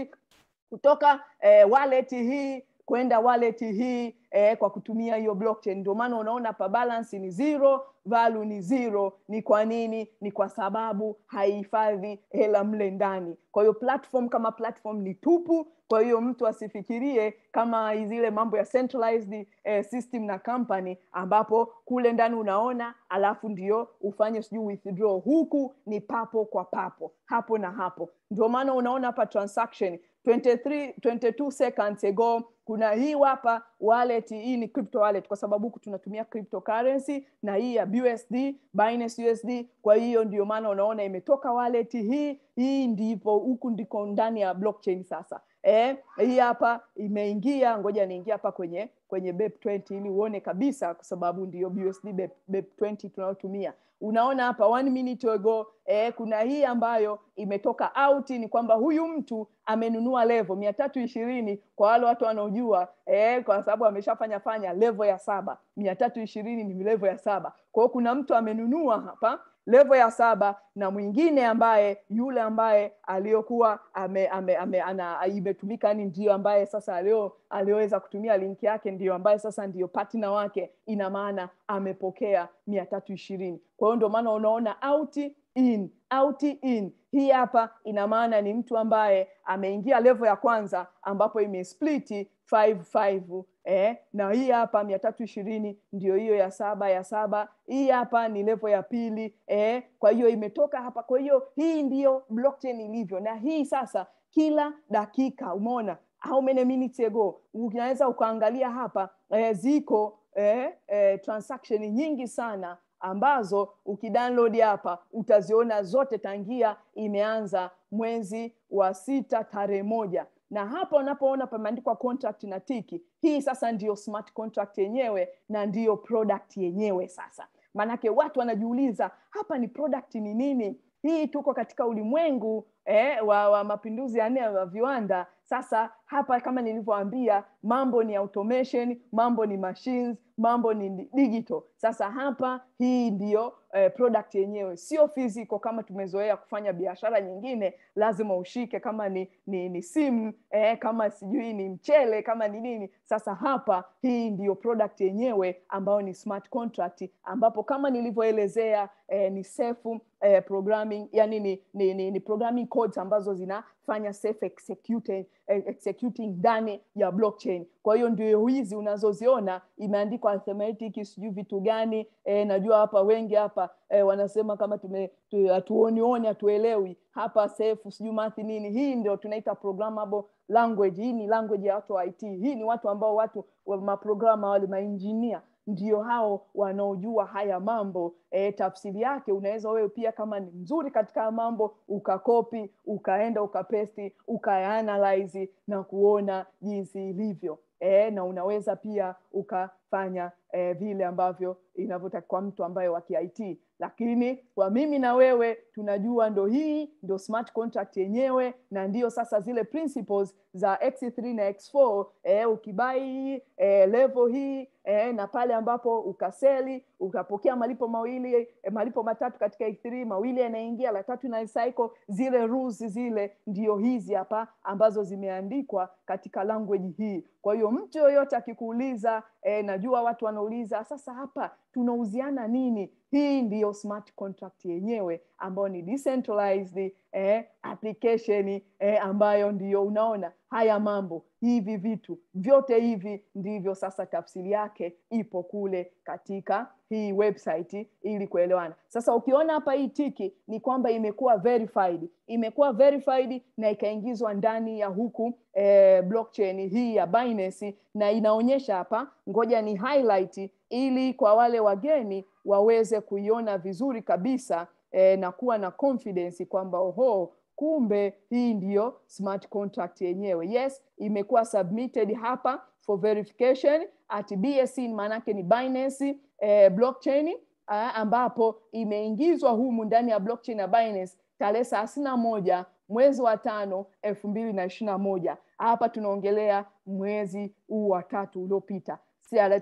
kutoka eh, wallet hii kwenda wallet hii eh, kwa kutumia hiyo blockchain. Ndio maana unaona pa balance ni zero, value ni zero. Ni kwa nini? Ni kwa sababu haihifadhi hela mle ndani. Kwa hiyo platform kama platform ni tupu. Kwa hiyo mtu asifikirie kama zile mambo ya centralized eh, system na company ambapo kule ndani unaona, alafu ndio ufanye sijui withdraw. Huku ni papo kwa papo, hapo na hapo. Ndio maana unaona hapa transaction 23, 22 seconds ago kuna hii hapa wallet hii ni crypto wallet kwa sababu huku tunatumia cryptocurrency na hii ya BUSD Binance USD kwa hiyo ndio maana unaona imetoka wallet hii hii ndipo huku ndiko ndani ya blockchain sasa eh, hii hapa imeingia, ngoja niingia hapa kwenye kwenye BEP20 ili uone kabisa, kwa sababu ndio BUSD BEP, BEP20 tunayotumia. Unaona hapa one minute ago eh, kuna hii ambayo imetoka out, ni kwamba huyu mtu amenunua levo mia tatu ishirini kwa wale watu wanaojua eh, kwa sababu ameshafanya fanya levo ya saba. mia tatu ishirini ni levo ya saba. Kwa hiyo kuna mtu amenunua hapa levo ya saba na mwingine ambaye yule ambaye aliyokuwa ame, ame, ame, ana, imetumika ni ndio ambaye sasa aliyoweza alioweza kutumia linki yake ndio ambaye sasa ndio patina wake ina maana amepokea mia tatu ishirini kwa hiyo ndio maana unaona auti in out in hii hapa ina maana ni mtu ambaye ameingia levo ya kwanza ambapo imesplit 55 eh, na hii hapa mia tatu ishirini ndio hiyo ya saba ya saba hii hapa ni levo ya pili eh, kwa hiyo imetoka hapa kwa hiyo hii ndiyo blockchain ilivyo na hii sasa kila dakika umeona how many minutes ago unaweza ukaangalia hapa eh, ziko eh, eh, transaction nyingi sana ambazo ukidownload hapa utaziona zote tangia imeanza mwezi wa sita tarehe moja na hapa unapoona pameandikwa contract na tiki hii sasa ndiyo smart contract yenyewe na ndiyo product yenyewe sasa maanake watu wanajiuliza hapa ni product ni nini hii tuko katika ulimwengu eh, wa, wa mapinduzi ya nne ya viwanda sasa hapa kama nilivyoambia, mambo ni automation, mambo ni machines, mambo ni digital. Sasa hapa hii ndiyo eh, product yenyewe, sio physical kama tumezoea kufanya biashara nyingine, lazima ushike kama ni, ni, ni simu eh, kama sijui ni mchele kama ni nini. Sasa hapa hii ndiyo product yenyewe ambayo ni smart contract, ambapo kama nilivyoelezea eh, ni self eh, programming yani ni, ni, ni, ni programming codes ambazo zina fanya safe executing, executing ndani ya blockchain. Kwa hiyo ndio hizi unazoziona imeandikwa thematic sijui vitu gani e, najua hapa wengi hapa e, wanasema kama tume hatuonioni hatuelewi hapa safe sijui math nini. Hii ndio tunaita programmable language. Hii ni language ya watu wa IT. Hii ni watu ambao watu maprograma wale maengineer ndio hao wanaojua haya mambo e, tafsiri yake unaweza wewe pia kama ni mzuri katika mambo ukakopi ukaenda ukapesti ukaanalyze na kuona jinsi ilivyo e, na unaweza pia ukafanya e, vile ambavyo inavyotaka kwa mtu ambaye wa kit lakini kwa mimi na wewe tunajua ndo hii ndo smart contract yenyewe na ndio sasa zile principles za X3 na X4 eh, ukibai eh, level hii eh, na pale ambapo ukaseli ukapokea malipo mawili eh, malipo matatu katika X3, mawili yanaingia, la tatu na recycle. Zile rules zile ndio hizi hapa ambazo zimeandikwa katika language hii. Kwa hiyo mtu yoyote akikuuliza eh, najua watu wanauliza sasa, hapa tunauziana nini? Hii ndiyo smart contract yenyewe ambao ni decentralized eh, application eh, ambayo ndiyo unaona haya mambo hivi vitu vyote hivi ndivyo sasa tafsiri yake ipo kule katika hii website ili kuelewana sasa ukiona hapa hii tiki ni kwamba imekuwa verified imekuwa verified na ikaingizwa ndani ya huku eh, blockchain hii ya Binance na inaonyesha hapa ngoja ni highlight ili kwa wale wageni waweze kuiona vizuri kabisa e, na kuwa na confidence kwamba oho kumbe hii ndiyo smart contract yenyewe yes imekuwa submitted hapa for verification at BSC maanake ni Binance eh, blockchain ah, ambapo imeingizwa humu ndani ya blockchain ya Binance tarehe thelathini moja mwezi wa tano elfu mbili na ishirina moja hapa tunaongelea mwezi huu wa tatu uliopita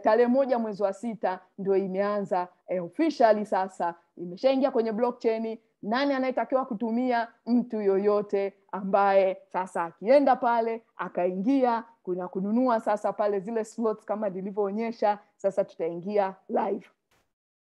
tarehe moja mwezi wa sita ndio imeanza eh, officially sasa imeshaingia kwenye blockchain nani anayetakiwa kutumia mtu yoyote ambaye sasa akienda pale akaingia kuna kununua sasa pale zile slots kama nilivyoonyesha sasa tutaingia live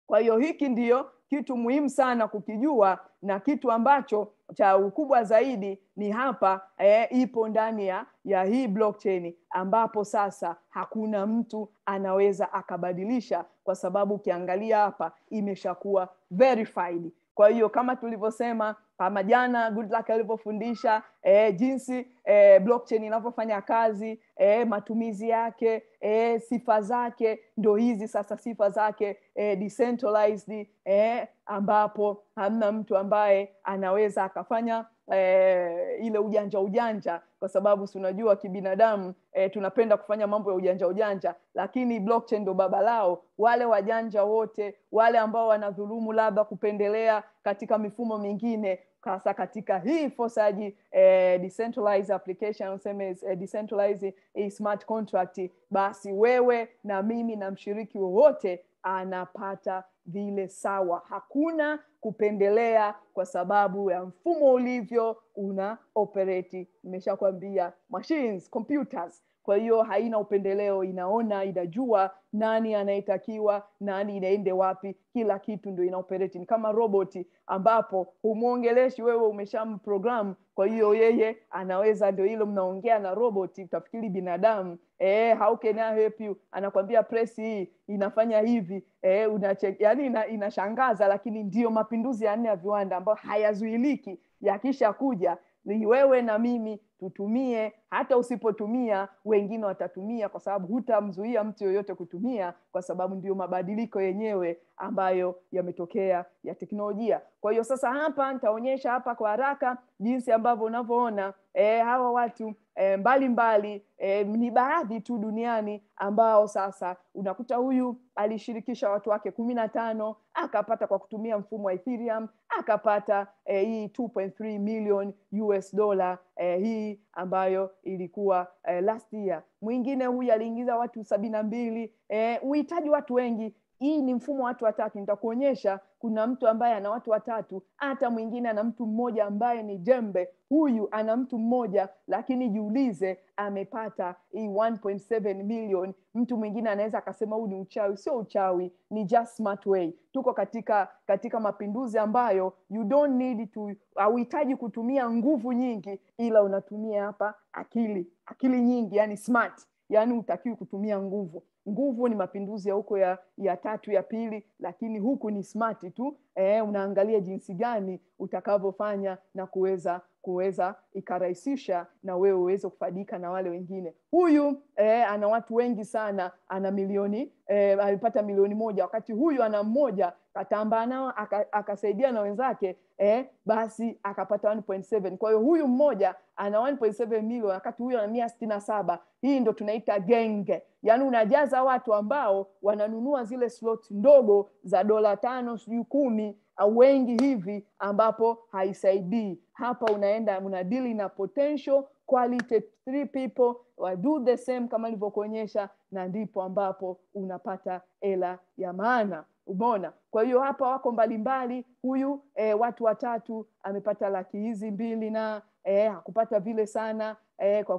kwa hiyo hiki ndiyo kitu muhimu sana kukijua na kitu ambacho cha ukubwa zaidi ni hapa eh, ipo ndani ya, ya hii blockchain ambapo sasa hakuna mtu anaweza akabadilisha, kwa sababu ukiangalia hapa imeshakuwa verified. Kwa hiyo kama tulivyosema kama jana good luck alivyofundisha eh, jinsi eh, blockchain inavyofanya kazi eh, matumizi yake eh, sifa zake ndo hizi sasa sifa zake eh, decentralized eh, ambapo hamna mtu ambaye anaweza akafanya eh, ile ujanja ujanja kwa sababu si unajua kibinadamu e, tunapenda kufanya mambo ya ujanja ujanja lakini blockchain ndo baba lao wale wajanja wote wale ambao wanadhulumu labda kupendelea katika mifumo mingine hasa katika hii fosaji eh, decentralized application useme eh, decentralized eh, smart contract basi wewe na mimi na mshiriki wowote anapata vile sawa. Hakuna kupendelea kwa sababu ya mfumo ulivyo una opereti. Nimeshakwambia machines, computers kwa hiyo haina upendeleo, inaona, inajua nani anayetakiwa, nani inaende wapi, kila kitu ndio inaoperate. Ni kama roboti ambapo humwongeleshi wewe, umeshamprogram. Kwa hiyo yeye anaweza, ndio hilo, mnaongea na roboti, utafikiri binadamu. Eh, how can I help you? Anakwambia press hii e, inafanya hivi eh, yani ina, inashangaza, lakini ndio mapinduzi ya nne ya viwanda ambayo hayazuiliki, yakisha kuja ni wewe na mimi tutumie. Hata usipotumia wengine watatumia, kwa sababu hutamzuia mtu yoyote kutumia, kwa sababu ndio mabadiliko yenyewe ambayo yametokea ya teknolojia. Kwa hiyo sasa, hapa nitaonyesha hapa kwa haraka jinsi ambavyo unavyoona e, hawa watu eh, mbalimbali e, eh, mbali, e, ni baadhi tu duniani ambao sasa unakuta huyu alishirikisha watu wake kumi na tano akapata kwa kutumia mfumo wa Ethereum akapata eh, hii 2.3 million US dollar eh, hii ambayo ilikuwa eh, last year. Mwingine huyu aliingiza watu sabini na mbili eh, uhitaji watu wengi hii ni mfumo wa watu watatu nitakuonyesha kuna mtu ambaye ana watu watatu hata mwingine ana mtu mmoja ambaye ni jembe huyu ana mtu mmoja lakini jiulize amepata hii 1.7 million mtu mwingine anaweza akasema huu ni uchawi sio uchawi ni just smart way tuko katika katika mapinduzi ambayo you don't need to hauhitaji kutumia nguvu nyingi ila unatumia hapa akili akili nyingi yani smart yani utakiwi kutumia nguvu nguvu ni mapinduzi ya huko ya, ya tatu ya pili, lakini huku ni smart tu eh, unaangalia jinsi gani utakavyofanya na kuweza kuweza ikarahisisha na wewe uweze kufaidika na wale wengine. Huyu eh, ana watu wengi sana, ana milioni eh, alipata milioni moja, wakati huyu ana mmoja, katambaa nao akasaidia aka na wenzake eh, basi akapata 1.7. Kwa hiyo huyu mmoja ana 1.7 milioni, wakati huyu ana mia sitini saba. Hii ndo tunaita genge, yaani unajaza watu ambao wananunua zile slot ndogo za dola tano sijui kumi wengi hivi ambapo haisaidii hapa unaenda unadili na potential quality three people do the same kama ilivyokuonyesha na ndipo ambapo unapata hela ya maana umeona kwa hiyo hapa wako mbalimbali mbali, huyu e, watu watatu amepata laki hizi mbili na e, hakupata vile sana e, kwa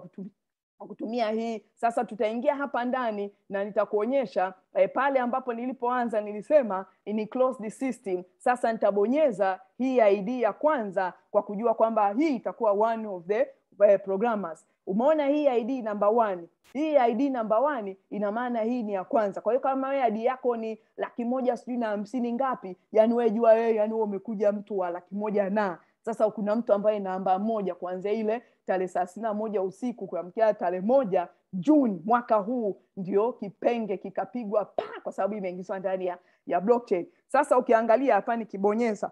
kutumia hii sasa tutaingia hapa ndani na nitakuonyesha e, pale ambapo nilipoanza nilisema ni close the system sasa nitabonyeza hii id ya kwanza kwa kujua kwamba hii itakuwa one of the uh, programmers umeona hii id namba one hii id namba one ina maana hii ni ya kwanza kwa hiyo kama wewe id yako ni laki moja sijui na hamsini ngapi yani wewe jua wewe yani wewe umekuja mtu wa laki moja na sasa kuna mtu ambaye namba moja kuanzia ile tarehe thelathina moja usiku kuamkia tarehe moja Juni mwaka huu ndio kipenge kikapigwa pa, kwa sababu imeingizwa ndani ya, ya blockchain. Sasa ukiangalia hapa nikibonyeza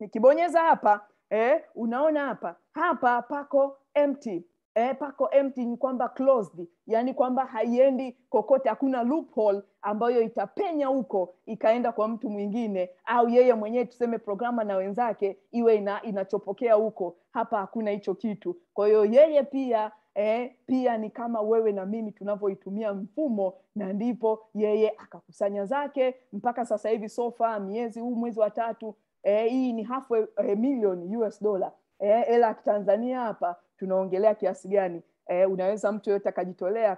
nikibonyeza hapa eh, unaona hapa hapa pako empty eh, pako empty ni kwamba closed yani kwamba haiendi kokote hakuna loophole ambayo itapenya huko ikaenda kwa mtu mwingine au yeye mwenyewe tuseme programa na wenzake iwe ina, inachopokea huko hapa hakuna hicho kitu kwa hiyo yeye pia eh, pia ni kama wewe na mimi tunavyoitumia mfumo na ndipo yeye akakusanya zake mpaka sasa hivi sofa miezi huu mwezi wa tatu eh, hii ni half eh, million us dollar eh, ya kitanzania hapa tunaongelea kiasi gani eh, unaweza mtu yoyote akajitolea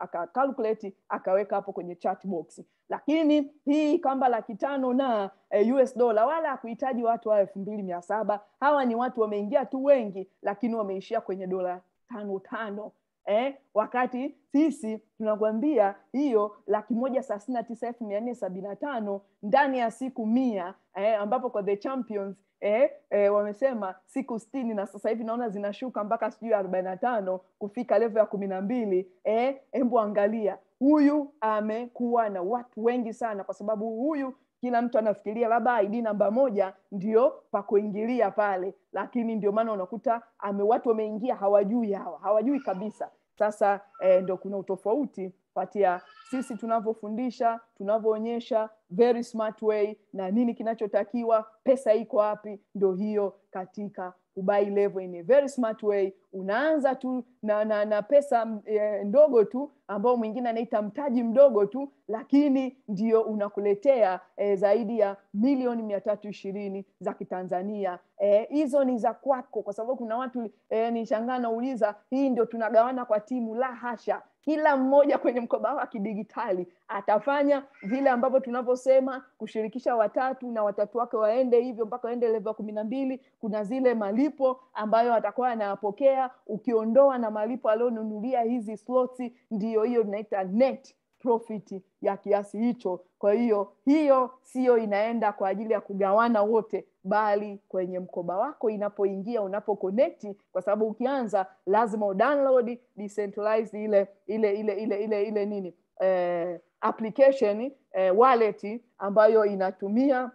akakalkuleti aka, aka akaweka hapo kwenye chat box lakini hii kamba laki tano na eh, us dola wala akuhitaji watu wa elfu mbili mia saba hawa ni watu wameingia tu wengi lakini wameishia kwenye dola tano tano eh, wakati sisi tunakwambia hiyo laki moja thelathini na tisa elfu mia nne sabini na tano ndani ya siku mia eh, ambapo kwa the champions eh, eh, wamesema siku stini na sasa hivi naona zinashuka mpaka sijui arobaini na tano kufika levo ya kumi na mbili eh, embo angalia huyu amekuwa na watu wengi sana kwa sababu huyu kila mtu anafikiria labda ID namba moja ndio pa kuingilia pale, lakini ndio maana unakuta ame watu wameingia hawajui hawa hawajui kabisa. Sasa eh, ndo kuna utofauti patia sisi tunavyofundisha, tunavyoonyesha very smart way na nini kinachotakiwa, pesa iko wapi, ndo hiyo katika kubuy level in a very smart way. Unaanza tu na, na, na pesa e, ndogo tu ambao mwingine anaita mtaji mdogo tu, lakini ndio unakuletea e, zaidi ya milioni mia tatu ishirini za Kitanzania. Eh, hizo e, ni za kwako, kwa sababu kuna watu e, shangaa nauliza, hii ndio tunagawana kwa timu? La hasha kila mmoja kwenye mkoba wa kidigitali atafanya vile ambavyo tunavyosema kushirikisha watatu na watatu wake waende hivyo mpaka waende leva kumi na mbili kuna zile malipo ambayo atakuwa anayapokea ukiondoa na malipo aliyonunulia hizi sloti ndiyo hiyo inaita net profit ya kiasi hicho kwa hiyo hiyo siyo inaenda kwa ajili ya kugawana wote bali kwenye mkoba wako inapoingia unapoconnect kwa sababu ukianza lazima udownload decentralized ile ile ile ile ile ile nini eh, application eh, wallet ambayo inatumia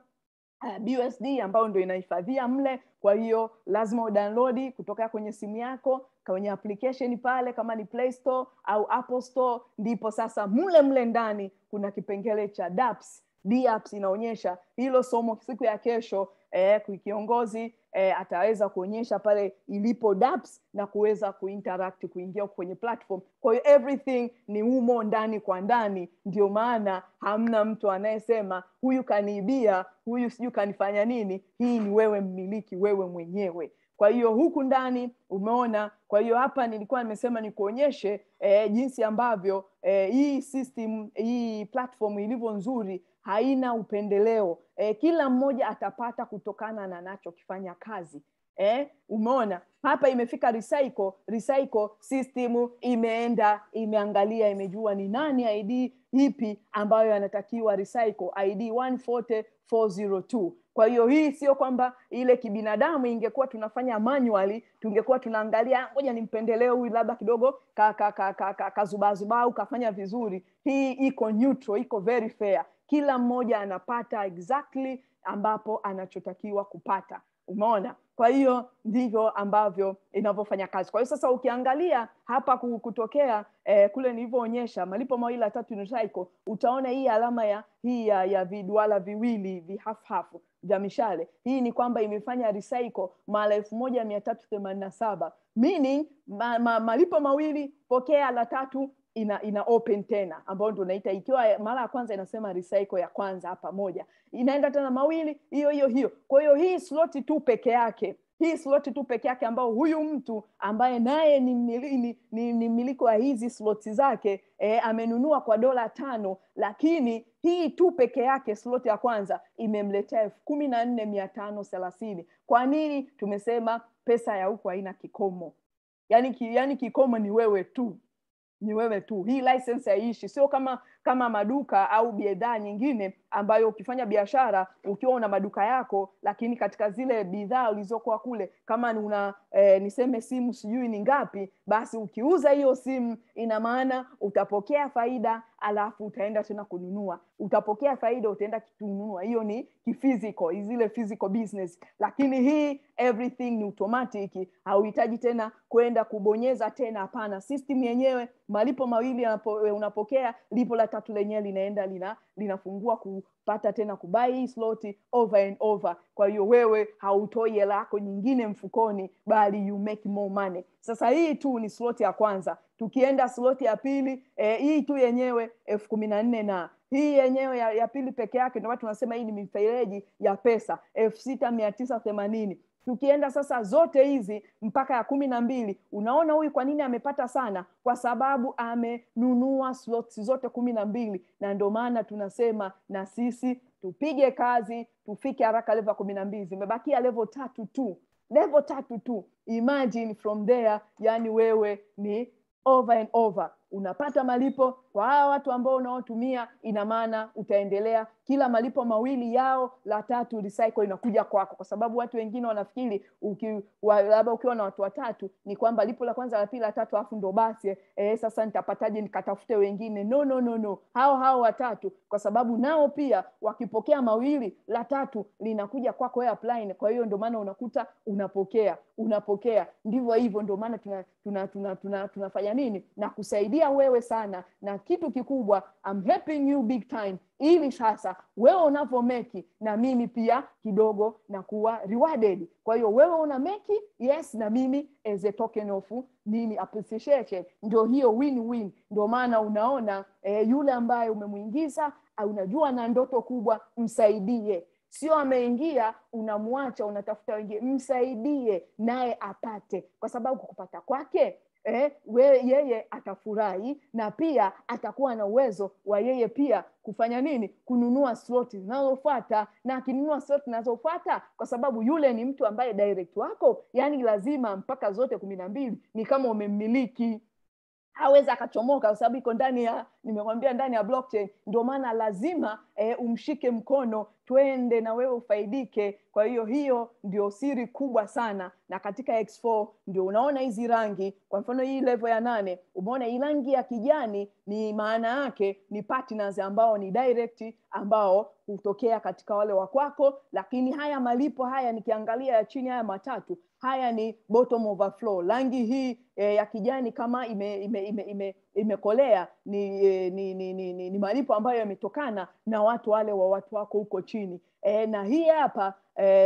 BUSD eh, ambayo ndio inahifadhia mle. Kwa hiyo lazima udownload kutoka kwenye simu yako kwenye application pale, kama ni Play Store au Apple Store. Ndipo sasa mle mle ndani kuna kipengele cha dApps. dApps inaonyesha hilo somo siku ya kesho eh, kiongozi eh, ataweza kuonyesha pale ilipo daps na kuweza kuinteract kuingia kwenye platform. Kwa hiyo everything ni humo ndani kwa ndani, ndio maana hamna mtu anayesema huyu kaniibia, huyu sijui kanifanya nini. Hii ni wewe mmiliki, wewe mwenyewe. Kwa hiyo huku ndani umeona. Kwa hiyo hapa nilikuwa nimesema nikuonyeshe eh, jinsi ambavyo eh, hii system hii platform ilivyo nzuri, haina upendeleo e, kila mmoja atapata kutokana na anachokifanya kazi eh, umeona hapa imefika recycle recycle system imeenda imeangalia imejua ni nani id ipi ambayo anatakiwa recycle id 140402 kwa hiyo hii sio kwamba ile kibinadamu ingekuwa tunafanya manually tungekuwa tunaangalia ngoja nimpendelee huyu labda kidogo kazubazubau ka, ka, ka, ka, ka, kafanya vizuri hii iko neutral iko very fair kila mmoja anapata exactly ambapo anachotakiwa kupata umeona kwa hiyo ndivyo ambavyo inavyofanya kazi kwa hiyo sasa ukiangalia hapa kutokea eh, kule nilivyoonyesha malipo mawili ya tatu nusaiko utaona hii alama ya hii ya, ya viduala viwili vihafuhafu vya mishale hii ni kwamba imefanya recycle mara elfu moja mia tatu saba meaning ma, ma, malipo mawili pokea la tatu ina, ina open tena ambayo ndo unaita ikiwa mara ya kwanza inasema recycle ya kwanza hapa moja inaenda tena mawili hiyo hiyo hiyo kwa hiyo hii slot tu peke yake hii slot tu peke yake ambao huyu mtu ambaye naye ni, mmiliki ni, ni, ni ni wa hizi slot zake e, amenunua kwa dola tano lakini hii tu peke yake slot ya kwanza imemletea elfu kumi na nne mia tano thelathini kwa nini tumesema pesa ya huku haina kikomo yani, ki, yani kikomo ni wewe tu He tu. Hii license yaishi, sio kama kama maduka au bidhaa nyingine ambayo ukifanya biashara ukiwa una maduka yako lakini katika zile bidhaa ulizokuwa kule kama una e, niseme simu sijui ni ngapi basi ukiuza hiyo simu ina maana utapokea faida alafu utaenda tena kununua utapokea faida utaenda kununua hiyo ni kifiziko zile physical business lakini hii everything ni automatic hauhitaji tena kwenda kubonyeza tena hapana system yenyewe malipo mawili eh, unapokea lipo la packaged lenyewe linaenda lina linafungua kupata tena kubai hii sloti over and over kwa hiyo wewe hautoi hela yako nyingine mfukoni bali you make more money sasa hii tu ni sloti ya kwanza tukienda sloti ya pili eh, hii tu yenyewe elfu kumi na nne na hii yenyewe ya, ya pili peke yake ndio wanasema hii ni mifereji ya pesa elfu sita mia tisa themanini tukienda sasa zote hizi mpaka ya kumi na mbili unaona huyu kwa nini amepata sana kwa sababu amenunua slots zote kumi na mbili na ndio maana tunasema na sisi tupige kazi tufike haraka levo ya kumi na mbili zimebakia levo tatu tu levo tatu tu imagine from there yani wewe ni over and over unapata malipo kwa hawa watu ambao unaotumia ina maana utaendelea kila malipo mawili yao la tatu recycle inakuja kwako kwa sababu watu wengine wanafikiri uki, labda ukiwa na watu watatu ni kwamba lipo la kwanza la pili la tatu alafu ndo basi eh, sasa nitapataje nikatafute wengine no no no no hao hao watatu kwa sababu nao pia wakipokea mawili la tatu linakuja kwako wewe applying kwa hiyo ndio maana unakuta unapokea unapokea ndivyo hivyo ndio maana tuna, tuna, tuna, tuna, tuna, tunafanya nini na kusaidia wewe sana na kitu kikubwa, I'm helping you big time, ili sasa wewe meki na mimi pia kidogo na kuwa rewarded. Kwa hiyo wewe una meki, yes, na mimi as a token of nini appreciation. Ndio hiyo win win. Ndio maana unaona eh, yule ambaye umemwingiza ah, unajua na ndoto kubwa, msaidie sio ameingia unamwacha, unatafuta wengine, msaidie naye apate, kwa sababu kupata kwake eh, we, yeye atafurahi na pia atakuwa na uwezo wa yeye pia kufanya nini kununua sloti zinazofuata na akinunua sloti zinazofuata kwa sababu yule ni mtu ambaye direct wako yani lazima mpaka zote kumi na mbili ni kama umemmiliki aweza akachomoka kwa sababu iko ndani ya nimekwambia ndani ya blockchain ndio maana lazima e, umshike mkono twende na wewe ufaidike kwa hiyo hiyo ndio siri kubwa sana na katika x4 ndio unaona hizi rangi kwa mfano hii level ya nane umeona hii rangi ya kijani ni maana yake ni partners ambao ni direct ambao hutokea katika wale wakwako lakini haya malipo haya nikiangalia ya chini haya matatu haya ni bottom overflow. Rangi hii e, ya kijani kama imekolea ime, ime, ime, ime ni, e, ni, ni, ni, ni, ni malipo ambayo yametokana na watu wale wa watu wako huko chini e, na hii hapa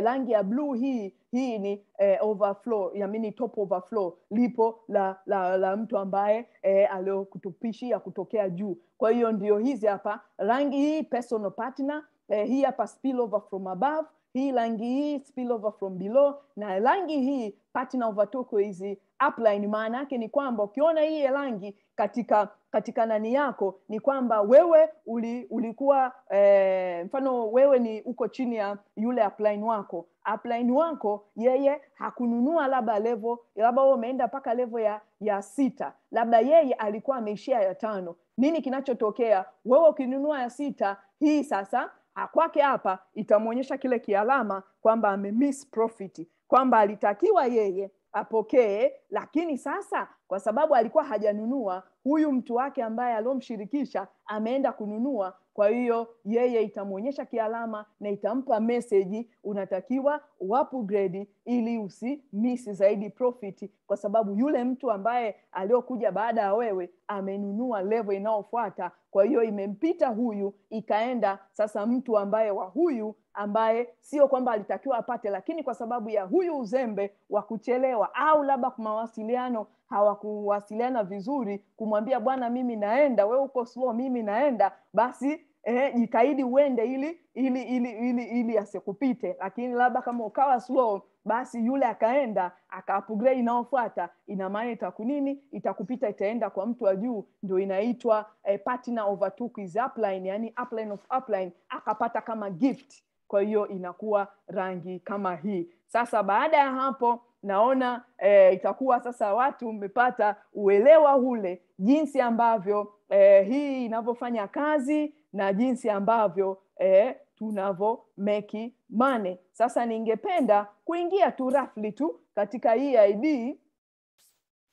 rangi e, ya bluu hii hii ni e, overflow yamini top overflow lipo la, la, la mtu ambaye e, aliokutupishia kutokea juu. Kwa hiyo ndio hizi hapa rangi hii personal partner e, hii hapa spillover from above hii rangi hii spillover from below na rangi hii patina over hizi upline. Maana yake ni kwamba ukiona hii rangi katika katika nani yako ni kwamba wewe uli, ulikuwa eh, mfano wewe ni uko chini ya yule upline wako upline wako yeye hakununua labda levo labda wewe umeenda mpaka levo ya ya sita labda yeye alikuwa ameishia ya tano nini kinachotokea wewe ukinunua ya sita hii sasa Ah, kwake hapa itamwonyesha kile kialama kwamba amemiss profit, kwamba alitakiwa yeye apokee, lakini sasa kwa sababu alikuwa hajanunua, huyu mtu wake ambaye aliomshirikisha ameenda kununua, kwa hiyo yeye itamwonyesha kialama na itampa meseji, unatakiwa uupgrade ili usimisi zaidi profit, kwa sababu yule mtu ambaye aliokuja baada ya wewe amenunua levo inayofuata. Kwa hiyo imempita huyu, ikaenda sasa mtu ambaye wa huyu ambaye sio kwamba alitakiwa apate, lakini kwa sababu ya huyu uzembe wa kuchelewa au labda kwa mawasiliano hawakuwasiliana vizuri, kumwambia bwana, mimi naenda, wewe uko slow, mimi naenda, basi eh, jitahidi uende ili ili ili ili ili asikupite, lakini labda kama ukawa slow basi yule akaenda aka upgrade inayofuata, ina maana itakunini itakupita, itaenda kwa mtu wa juu. Ndio inaitwa eh, partner overtook his upline, yani upline of upline, akapata kama gift kwa hiyo inakuwa rangi kama hii. Sasa baada ya hapo naona e, itakuwa sasa watu mmepata uelewa ule jinsi ambavyo e, hii inavyofanya kazi na jinsi ambavyo e, tunavyo meki mane Sasa ningependa kuingia tu rafli tu katika hii ID,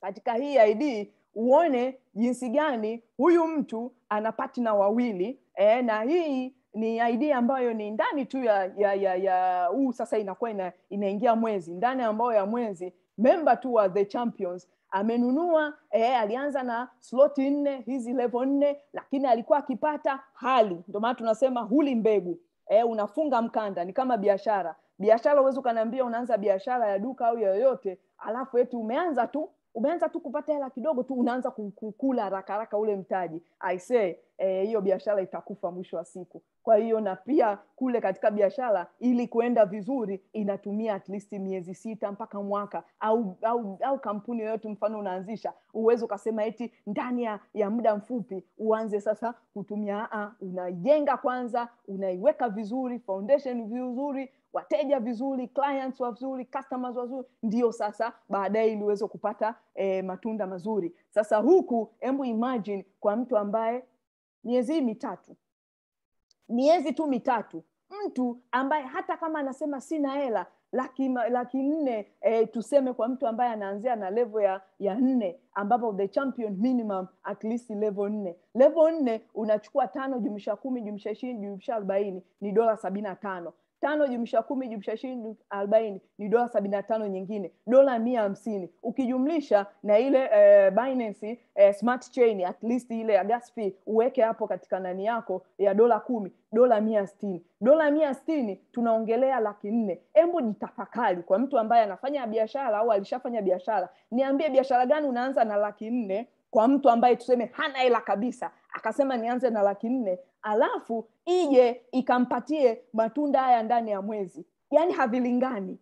katika hii ID uone jinsi gani huyu mtu ana patna wawili e, na hii ni idea ambayo ni ndani tu ya ya ya ya huu sasa inakuwa ina, inaingia mwezi ndani ambayo ya mwezi memba tu wa the champions amenunua eh, alianza na sloti nne hizi levo nne lakini alikuwa akipata hali ndio maana tunasema huli mbegu eh, unafunga mkanda ni kama biashara biashara uwezi ukaniambia unaanza biashara ya duka au yoyote alafu eti umeanza tu umeanza tu kupata hela kidogo tu unaanza kukula haraka haraka ule mtaji i say Eh, hiyo e, biashara itakufa mwisho wa siku. Kwa hiyo na pia kule katika biashara, ili kuenda vizuri, inatumia at least miezi sita mpaka mwaka, au au, au kampuni yoyote. Mfano unaanzisha, uwezi ukasema eti ndani ya muda mfupi uanze sasa kutumia. A, unaijenga kwanza, unaiweka vizuri foundation vizuri wateja vizuri, clients wazuri, customers wazuri, ndio sasa baadaye iliweza kupata e, matunda mazuri. Sasa huku, hebu imagine kwa mtu ambaye miezi hii mitatu miezi tu mitatu mtu ambaye hata kama anasema sina hela laki, laki nne e, tuseme kwa mtu ambaye anaanzia na levo ya, ya nne ambapo the champion minimum at least levo nne levo nne unachukua tano jumsha kumi jumsha ishirini jumsha arobaini ni dola sabini na tano tano jumlisha kumi jumlisha ishirini arobaini ni dola sabini na tano nyingine dola mia hamsini ukijumlisha na ile eh, Binance, eh, smart chain at least ile ya gas fee uweke hapo katika nani yako ya dola kumi dola mia sitini dola mia sitini tunaongelea laki nne ni tafakari kwa mtu ambaye anafanya biashara au alishafanya biashara niambie biashara gani unaanza na laki nne kwa mtu ambaye tuseme hana hela kabisa akasema nianze na laki nne alafu ije ikampatie matunda haya ndani ya mwezi yaani havilingani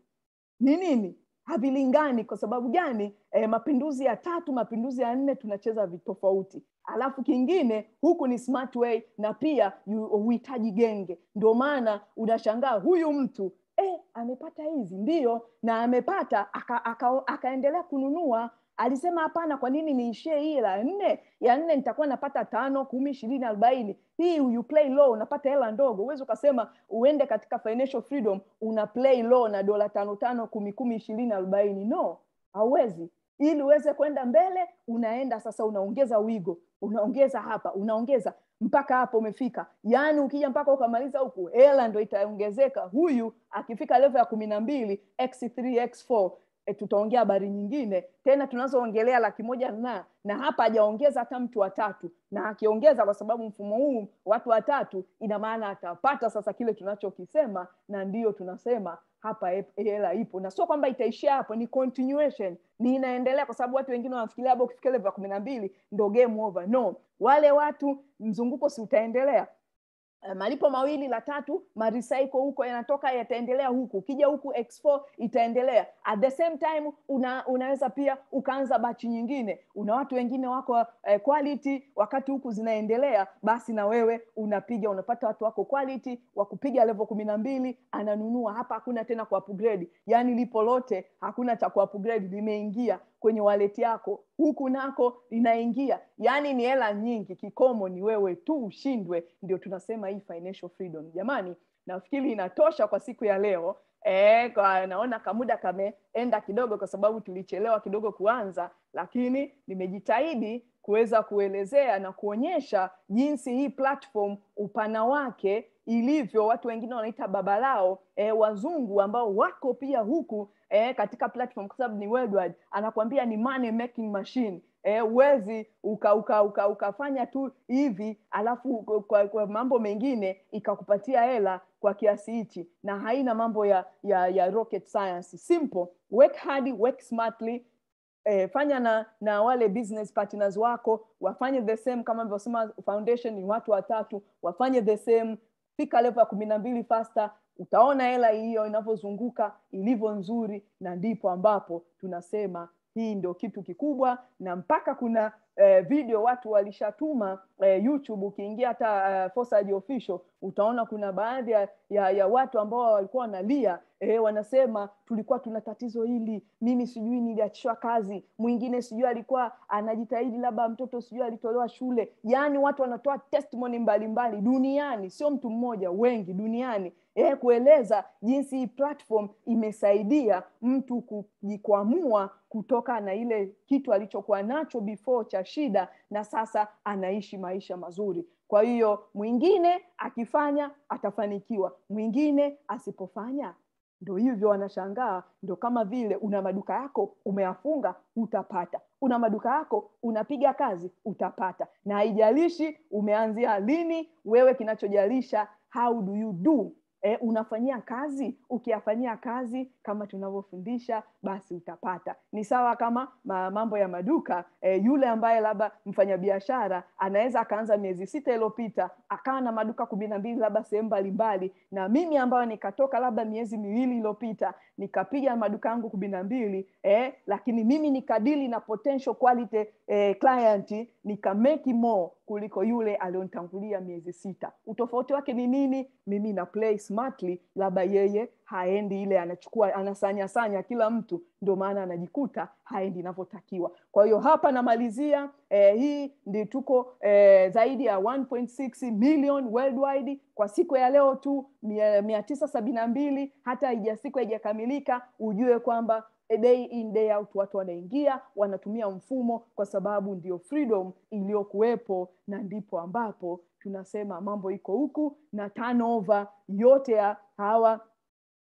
ni nini havilingani kwa sababu gani e, mapinduzi ya tatu mapinduzi ya nne tunacheza vitofauti alafu kingine huku ni smart way na pia huhitaji genge ndio maana unashangaa huyu mtu e, amepata hizi ndiyo na amepata akaendelea aka, aka, aka kununua alisema hapana, kwa nini niishie hii la nne? Ya nne nitakuwa napata tano, kumi, ishirini, arobaini. Hii you play low, unapata hela ndogo. uwezi ukasema uende katika financial freedom una play low na dola tano tano, kumi kumi, ishirini, arobaini. No, hauwezi. Ili uweze kwenda mbele, unaenda sasa, unaongeza wigo, unaongeza hapa, unaongeza mpaka hapo umefika. Yaani ukija mpaka ukamaliza huku, hela ndo itaongezeka. Huyu akifika levo ya kumi na mbili x3 x4 e, tutaongea habari nyingine tena tunazoongelea laki moja na na hapa hajaongeza hata mtu watatu na akiongeza kwa sababu mfumo huu watu watatu ina maana atapata sasa kile tunachokisema na ndiyo tunasema hapa hela ipo na sio kwamba itaishia hapo ni continuation ni inaendelea kwa sababu watu wengine wanafikiria labda ukifikia level ya kumi na mbili ndo game over no wale watu mzunguko si utaendelea Eh, malipo mawili la tatu marisaiko huko yanatoka yataendelea huku ukija huku x4 itaendelea at the same time una, unaweza pia ukaanza bachi nyingine una watu wengine wako eh, quality wakati huku zinaendelea basi na wewe unapiga unapata watu wako quality wa kupiga level kumi na mbili ananunua hapa hakuna tena ku upgrade yani lipo lote hakuna cha ku upgrade limeingia kwenye waleti yako huku nako inaingia yaani ni hela nyingi kikomo ni wewe tu ushindwe ndio tunasema hii financial freedom jamani nafikiri inatosha kwa siku ya leo E, kwa naona kamuda kameenda kidogo kwa sababu tulichelewa kidogo kuanza, lakini nimejitahidi kuweza kuelezea na kuonyesha jinsi hii platform upana wake ilivyo watu wengine wanaita baba lao e, wazungu ambao wako pia huku e, katika platform kwa sababu ni worldwide anakuambia ni money making machine eh, huwezi e, uka, uka, uka, tu hivi alafu kwa, kwa mambo mengine ikakupatia hela kwa kiasi hichi na haina mambo ya, ya, ya rocket science simple work hard work smartly eh, fanya na na wale business partners wako wafanye the same kama alivyosema foundation ni watu watatu wafanye the same fika levo ya kumi na mbili fasta utaona hela hiyo inavyozunguka ilivyo nzuri na ndipo ambapo tunasema hii ndio kitu kikubwa na mpaka kuna eh, video watu walishatuma eh, YouTube. Ukiingia hata uh, eh, Forsage Official utaona kuna baadhi ya, ya, ya watu ambao walikuwa wanalia eh, wanasema tulikuwa tuna tatizo hili, mimi sijui niliachishwa kazi, mwingine sijui alikuwa anajitahidi, labda mtoto sijui alitolewa shule. Yaani watu wanatoa testimony mbalimbali mbali, duniani, sio mtu mmoja, wengi duniani e, kueleza jinsi hii platform imesaidia mtu kujikwamua kutoka na ile kitu alichokuwa nacho before cha shida, na sasa anaishi maisha mazuri. Kwa hiyo mwingine akifanya atafanikiwa, mwingine asipofanya ndo hivyo wanashangaa. Ndo kama vile una maduka yako umeyafunga, utapata. Una maduka yako unapiga kazi, utapata. Na haijalishi umeanzia lini, wewe kinachojalisha how do you do eh, unafanyia kazi ukiyafanyia kazi kama tunavyofundisha basi utapata ni sawa kama mambo ya maduka eh, yule ambaye labda mfanyabiashara anaweza akaanza miezi sita iliyopita akawa na maduka kumi na mbili labda sehemu mbalimbali na mimi ambayo nikatoka labda miezi miwili iliyopita nikapiga maduka yangu kumi na mbili eh, lakini mimi nikadili na potential quality eh, client nikameki mo kuliko yule aliyontangulia miezi sita. Utofauti wake ni nini? Mimi na play smartly, labda yeye haendi ile, anachukua anasanyasanya kila mtu, ndio maana anajikuta haendi inavyotakiwa. Kwa hiyo hapa namalizia eh, hii ndi tuko eh, zaidi ya 1.6 million worldwide kwa siku ya leo tu mia, mia tisa sabini na mbili hata ija siku haijakamilika, ujue kwamba day in day out watu wanaingia wanatumia mfumo kwa sababu ndio freedom iliyokuwepo na ndipo ambapo tunasema mambo iko huku na turnover yote ya hawa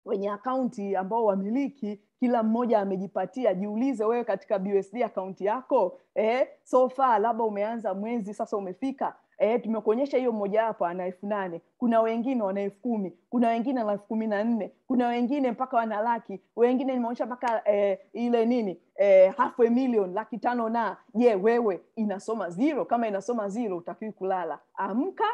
wenye akaunti ambao wamiliki kila mmoja amejipatia jiulize wewe katika bsd akaunti yako eh, so far labda umeanza mwezi sasa umefika eh, tumekuonyesha hiyo mmoja wapo ana elfu nane kuna wengine wana elfu kumi kuna wengine na elfu kumi na nne kuna wengine mpaka wana laki wengine nimeonyesha mpaka eh, ile nini eh, half a million laki tano na je wewe inasoma zero kama inasoma zero utakiwi kulala amka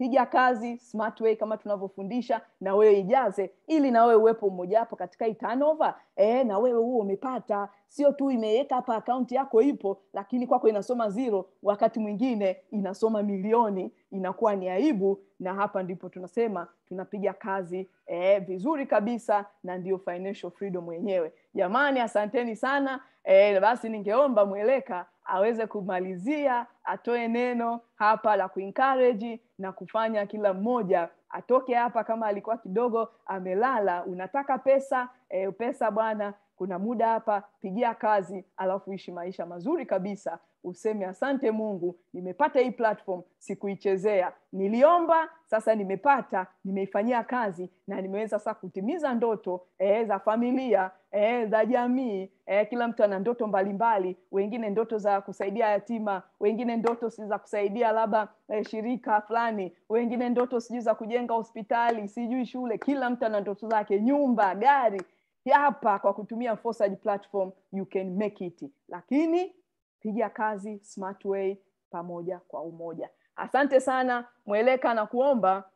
piga kazi smart way kama tunavyofundisha na wewe ijaze ili na wewe uwepo mmojawapo katika hii turnover e, na wewe huo umepata sio tu imeweka hapa akaunti yako ipo lakini kwako kwa inasoma zero wakati mwingine inasoma milioni inakuwa ni aibu na hapa ndipo tunasema tunapiga kazi e, vizuri kabisa na ndio financial freedom wenyewe jamani asanteni sana e, basi ningeomba mweleka aweze kumalizia, atoe neno hapa la kuencourage na kufanya kila mmoja atoke hapa, kama alikuwa kidogo amelala, unataka pesa e, pesa bwana kuna muda hapa pigia kazi alafu ishi maisha mazuri kabisa useme asante mungu nimepata hii platform sikuichezea niliomba sasa nimepata nimeifanyia kazi na nimeweza sasa kutimiza ndoto eh, za familia eh, za jamii eh, kila mtu ana ndoto mbalimbali wengine ndoto za kusaidia yatima wengine ndoto si za kusaidia labda eh, shirika fulani wengine ndoto sijui za kujenga hospitali sijui shule kila mtu ana ndoto zake nyumba gari hapa kwa kutumia Foresight platform you can make it, lakini piga kazi smart way pamoja kwa umoja. Asante sana Mweleka na kuomba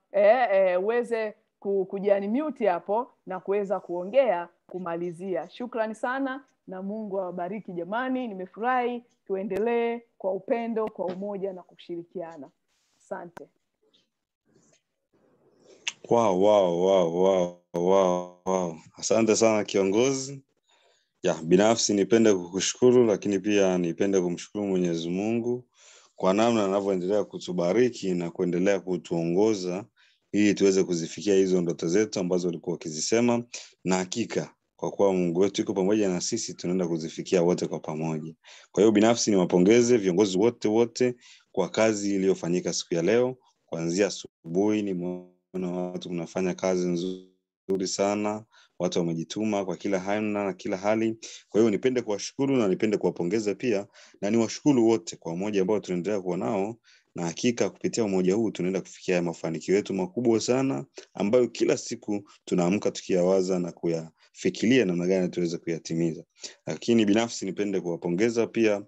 uweze eh, eh, kujani mute hapo na kuweza kuongea kumalizia. Shukrani sana na Mungu awabariki jamani, nimefurahi. Tuendelee kwa upendo, kwa umoja na kushirikiana. Asante. Wow, wow, wow, wow, wow, wow. Asante sana kiongozi. Ya, binafsi nipende kukushukuru lakini pia nipende kumshukuru Mwenyezi Mungu kwa namna anavyoendelea kutubariki na kuendelea kutuongoza ili tuweze kuzifikia hizo ndoto zetu ambazo ulikuwa ukizisema, na hakika kwa kuwa Mungu wetu yuko pamoja na sisi, tunaenda kuzifikia wote kwa pamoja. Kwa hiyo binafsi niwapongeze viongozi wote wote kwa kazi iliyofanyika siku ya leo kuanzia asubuhi ni na watu mnafanya kazi nzuri sana watu wamejituma kwa kila hana na kila hali kwa hiyo nipende kuwashukuru na nipende kuwapongeza pia na niwashukuru wote kwa umoja ambao tunaendelea kuwa nao na hakika kupitia umoja huu tunaenda kufikia mafanikio yetu makubwa sana ambayo kila siku tunaamka tukiyawaza na kuyafikiria namna gani tuweze kuyatimiza lakini binafsi nipende kuwapongeza pia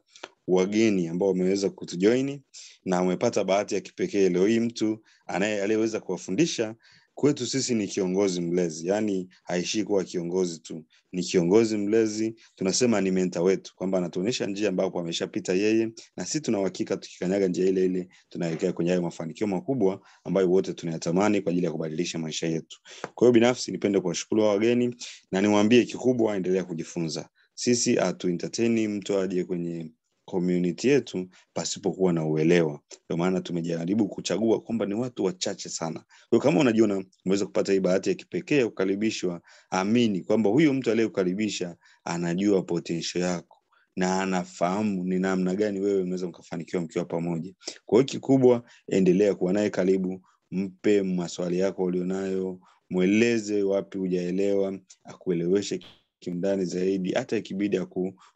wageni ambao wameweza kutujoini na amepata bahati ya kipekee leo hii mtu anaye aliyeweza kuwafundisha kwetu sisi ni kiongozi mlezi yaani haishii kuwa kiongozi tu ni kiongozi mlezi tunasema ni menta wetu kwamba anatuonyesha njia ambapo ameshapita yeye na si tuna uhakika tukikanyaga njia ile ile tunaelekea kwenye hayo mafanikio makubwa ambayo wote tunayatamani kwa ajili ya kubadilisha maisha yetu kwa hiyo binafsi nipende kuwashukuru wa wageni na niwaambie kikubwa endelea kujifunza sisi hatu mtu aje kwenye komuniti yetu pasipokuwa na uelewa. Ndio maana tumejaribu kuchagua kwamba ni watu wachache sana. kwao kama unajiona umeweza kupata hii bahati ya kipekee ya kukaribishwa, amini kwamba huyo mtu aliyekukaribisha anajua potensho yako na anafahamu ni namna gani wewe unaweza mkafanikiwa mkiwa pamoja. Kwa hiyo kikubwa, endelea kuwa naye karibu, mpe maswali yako ulionayo, mweleze wapi hujaelewa, akueleweshe kiundani zaidi, hata ikibidi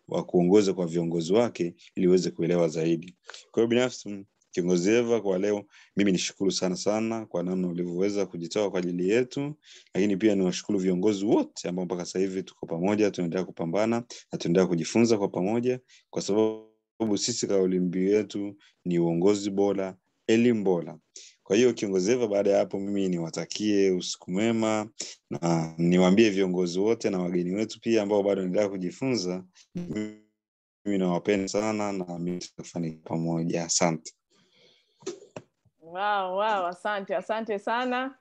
wa kuongoza kwa viongozi wake ili uweze kuelewa zaidi. Kwa hiyo binafsi, mm, kiongozi Eva, kwa leo mimi nishukuru sana sana kwa namna ulivyoweza kujitoa kwa ajili yetu, lakini pia niwashukuru viongozi wote ambao mpaka sasa hivi tuko pamoja, tunaendelea kupambana na tunaendelea kujifunza kwa pamoja, kwa sababu sisi kauli mbiu yetu ni uongozi bora, elimu bora. Kwa hiyo kiongozi Eva, baada ya hapo mimi niwatakie usiku mwema na niwaambie viongozi wote na wageni wetu pia ambao bado endelea kujifunza, mimi nawapenda sana na mimi tutafanikiwa pamoja. Asante. Wow, wow, asante asante sana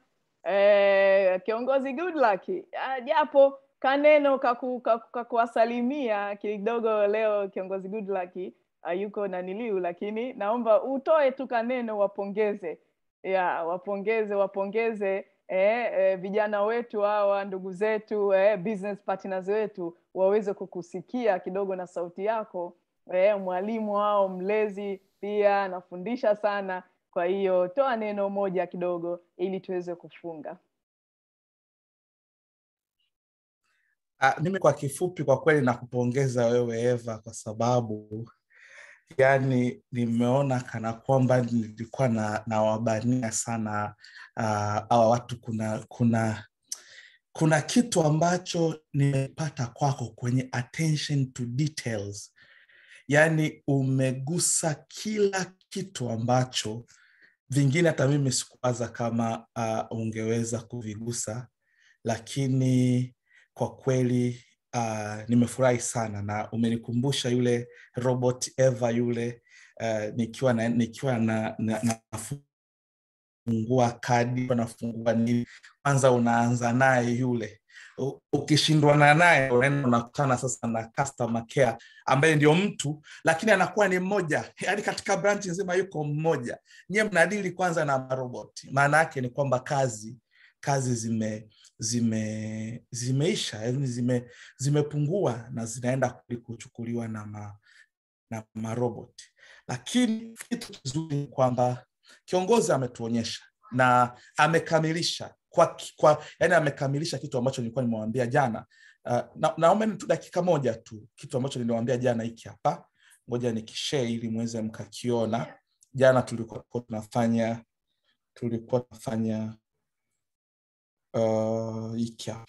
eh, kiongozi good luck. Ah, japo kaneno kaku, kaku, kakuwasalimia kidogo leo kiongozi good luck ah, yuko naniliu, lakini naomba utoe tu kaneno wapongeze yeah, wapongeze wapongeze eh, eh, vijana wetu hawa ndugu zetu eh, business partners wetu waweze kukusikia kidogo na sauti yako eh, mwalimu wao mlezi pia anafundisha sana kwa hiyo toa neno moja kidogo ili tuweze kufunga ah, mimi kwa kifupi kwa kweli nakupongeza wewe Eva kwa sababu yani nimeona kana kwamba nilikuwa na nawabania sana uh, ah, awa watu kuna kuna kuna kitu ambacho nimepata kwako kwenye attention to details yani umegusa kila kitu ambacho vingine hata mimi sikuwaza kama uh, ungeweza kuvigusa lakini kwa kweli uh, nimefurahi sana na umenikumbusha yule robot eva yule uh, nikiwa na, nikiwa na, na, fungua kadi nafungua nini kwanza unaanza naye yule ukishindwana naye unaenda unakutana sasa na customer care ambaye ndio mtu lakini anakuwa ni mmoja yani katika branch nzima yuko mmoja nyie mnadili kwanza na maroboti maana yake ni kwamba kazi kazi zime zime zimeisha yani zime zimepungua na zinaenda kuchukuliwa na ma, na marobot lakini kitu kizuri ni kwamba kiongozi ametuonyesha na amekamilisha kwa, kwa yani amekamilisha kitu ambacho nilikuwa nimewambia jana uh, na, tu dakika moja tu kitu ambacho niliwambia jana hiki hapa ngoja nikishee ili mweze mkakiona jana tulikuwa tunafanya tulikuwa tunafanya uh,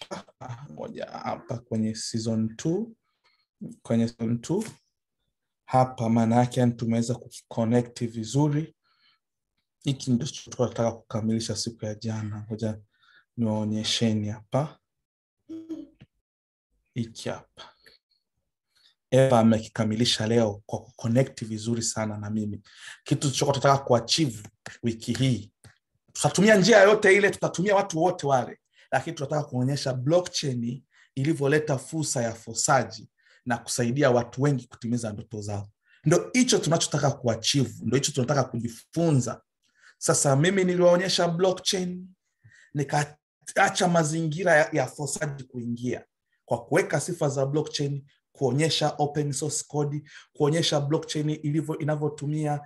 hapa moja hapa kwenye season 2 kwenye season 2 hapa, maana yake yani tumeweza kuconnect vizuri. Hiki ndio tunataka kukamilisha siku ya jana. Ngoja niwaonyesheni hapa, hiki hapa Eva amekikamilisha leo kwa kuconnect vizuri sana na mimi. Kitu tulichokuwa tunataka kuachieve wiki hii tutatumia njia yoyote ile, tutatumia watu wote wale, lakini tunataka kuonyesha blockchain ilivyoleta fursa ya fosaji na kusaidia watu wengi kutimiza ndoto zao. Ndo hicho tunachotaka kuachivu, ndo hicho tunataka kujifunza. Sasa mimi niliwaonyesha blockchain, nikaacha mazingira ya, ya fosaji kuingia kwa kuweka sifa za blockchain kuonyesha open source code, kuonyesha blockchain ilivyo inavyotumia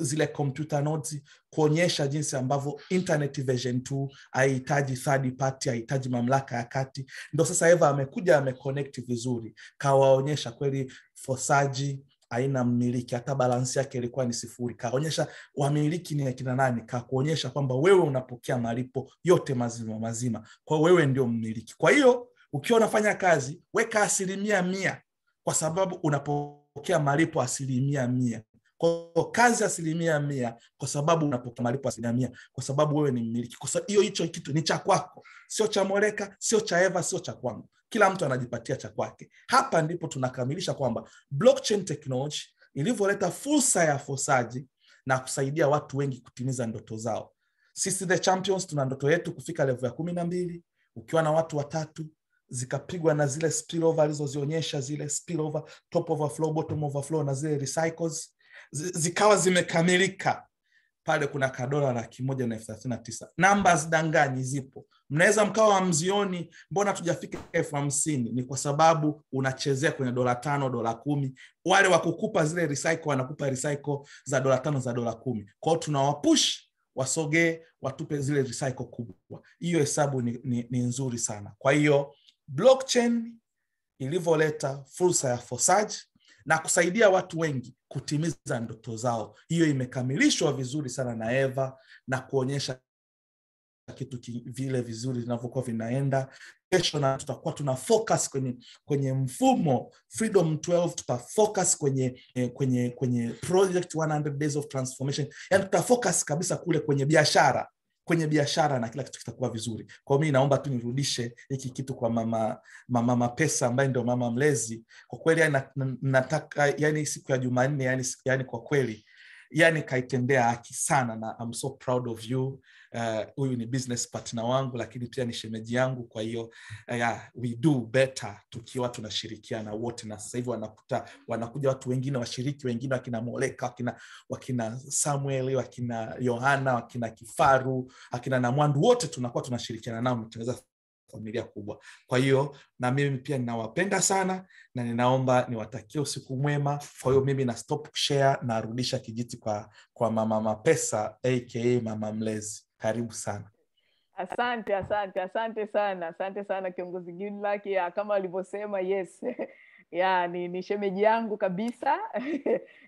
zile computer nodes kuonyesha jinsi ambavyo internet version 2 haihitaji third party, haihitaji mamlaka ya kati. Ndio sasa Eva amekuja ameconnect vizuri, kawaonyesha kweli fosaji aina mmiliki, hata balansi yake ilikuwa ni sifuri. Kaonyesha wamiliki ni akina nani, kakuonyesha kwamba wewe unapokea malipo yote mazima mazima, kwa wewe ndio mmiliki. Kwa hiyo ukiwa unafanya kazi, weka asilimia mia, kwa sababu unapokea malipo asilimia mia kwa kazi asilimia mia, kwa sababu unapokea malipo asilimia mia, kwa sababu wewe ni mmiliki. Kwa hiyo hicho kitu ni cha kwako, sio cha Moleka, sio cha Eva, sio cha kwangu. Kila mtu anajipatia cha kwake. Hapa ndipo tunakamilisha kwamba blockchain technology ilivyoleta fursa ya fosaji na kusaidia watu wengi kutimiza ndoto zao. Sisi the champions tuna ndoto yetu kufika level ya kumi na mbili ukiwa na watu watatu zikapigwa na zile spillover alizozionyesha zile spillover top overflow bottom overflow na zile recycles zikawa zimekamilika pale kuna kadola laki kimoja na elfu thelathini na tisa. Namba zidanganyi zipo, mnaweza mkawa wamzioni mbona tujafika elfu hamsini? Ni kwa sababu unachezea kwenye dola tano, dola kumi. Wale wakukupa zile recycle wanakupa recycle za dola tano, za dola kumi. Kwao tunawapush wasogee, watupe zile recycle kubwa. Hiyo hesabu ni, ni, ni nzuri sana. Kwa hiyo blockchain ilivyoleta fursa ya forsaji na kusaidia watu wengi kutimiza ndoto zao. Hiyo imekamilishwa vizuri sana na Eva na kuonyesha kitu ki, vile vizuri vinavyokuwa vinaenda kesho, na tutakuwa tuna focus kwenye kwenye mfumo Freedom 12 tuta focus kwenye eh, kwenye kwenye project 100 days of transformation, yani tuta focus kabisa kule kwenye biashara kwenye biashara na kila kitu kitakuwa vizuri kwao mi naomba tu nirudishe hiki kitu kwa mama mama mapesa ambaye ndio mama mlezi kwa kweli yani, nataka yani siku ya jumanne yani, yani kwa kweli yani kaitendea haki sana na I'm so proud of you Eh, huyu uh, ni business partner wangu, lakini pia ni shemeji yangu. Kwa hiyo uh, yeah, we do better tukiwa tunashirikiana wote, na sasa hivi wanakuta wanakuja watu wengine washiriki wengine, wakina Moleka, wakina, wakina Samuel, wakina Yohana, wakina Kifaru, akina Namwandu, wote tunakuwa tunashirikiana nao, tunaweza familia kubwa. Kwa hiyo na mimi pia ninawapenda sana na ninaomba niwatakie usiku mwema. Kwa hiyo mimi na stop share, narudisha kijiti kwa, kwa mama Mapesa aka mama mlezi. Karibu sana. Asante, asante, asante sana, asante sana kiongozi Goodluck. Ya, kama alivyosema yes *laughs* ya, ni, ni shemeji yangu kabisa *laughs*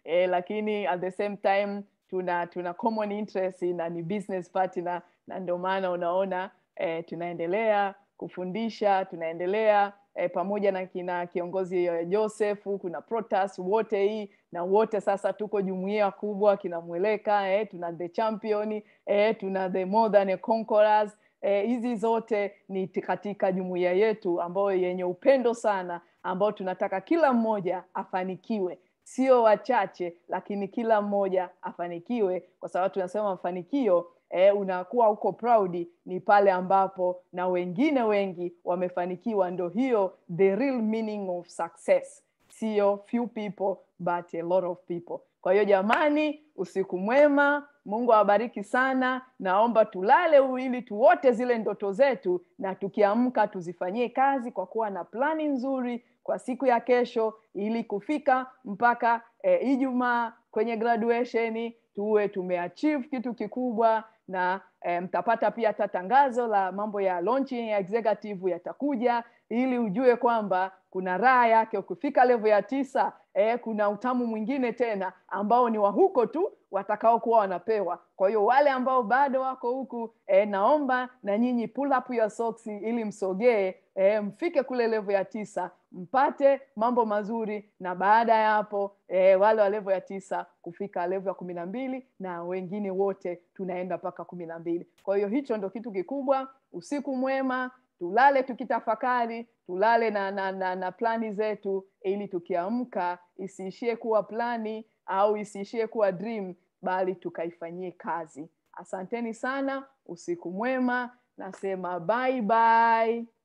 e, lakini at the same time tuna tuna common interest na ni business partner, na ndio maana unaona e, tunaendelea kufundisha, tunaendelea e, pamoja na kina kiongozi eh, Joseph, kuna Protas, wote hii na wote sasa tuko jumuiya kubwa kina Mweleka eh, tuna the champion eh, tuna the more than conquerors eh, hizi e, zote ni katika jumuiya yetu ambayo yenye upendo sana, ambao tunataka kila mmoja afanikiwe, sio wachache, lakini kila mmoja afanikiwe, kwa sababu tunasema mafanikio eh, unakuwa uko proud ni pale ambapo na wengine wengi wamefanikiwa. Ndo hiyo the real meaning of success, sio few people but a lot of people. Kwa hiyo jamani, usiku mwema, Mungu awabariki sana. Naomba tulale ili tuote zile ndoto zetu, na tukiamka tuzifanyie kazi kwa kuwa na plani nzuri kwa siku ya kesho, ili kufika mpaka eh, Ijumaa kwenye graduation tuwe tumeachieve kitu kikubwa na eh, mtapata pia hata tangazo la mambo ya launching ya executive yatakuja, ili ujue kwamba kuna raha yake. Ukifika level ya tisa eh, kuna utamu mwingine tena ambao ni wa huko tu watakaokuwa wanapewa kwa hiyo wale ambao bado wako huku eh, naomba na nyinyi pull up ya soksi ili msogee eh, mfike kule levo ya tisa mpate mambo mazuri na baada ya hapo eh, wale wa levo ya tisa kufika levo ya kumi na mbili na wengine wote tunaenda mpaka kumi na mbili kwa hiyo hicho ndo kitu kikubwa usiku mwema tulale tukitafakari, tulale na, na, na, na plani zetu, ili tukiamka isiishie kuwa plani au isiishie kuwa dream, bali tukaifanyie kazi. Asanteni sana, usiku mwema, nasema bye bye.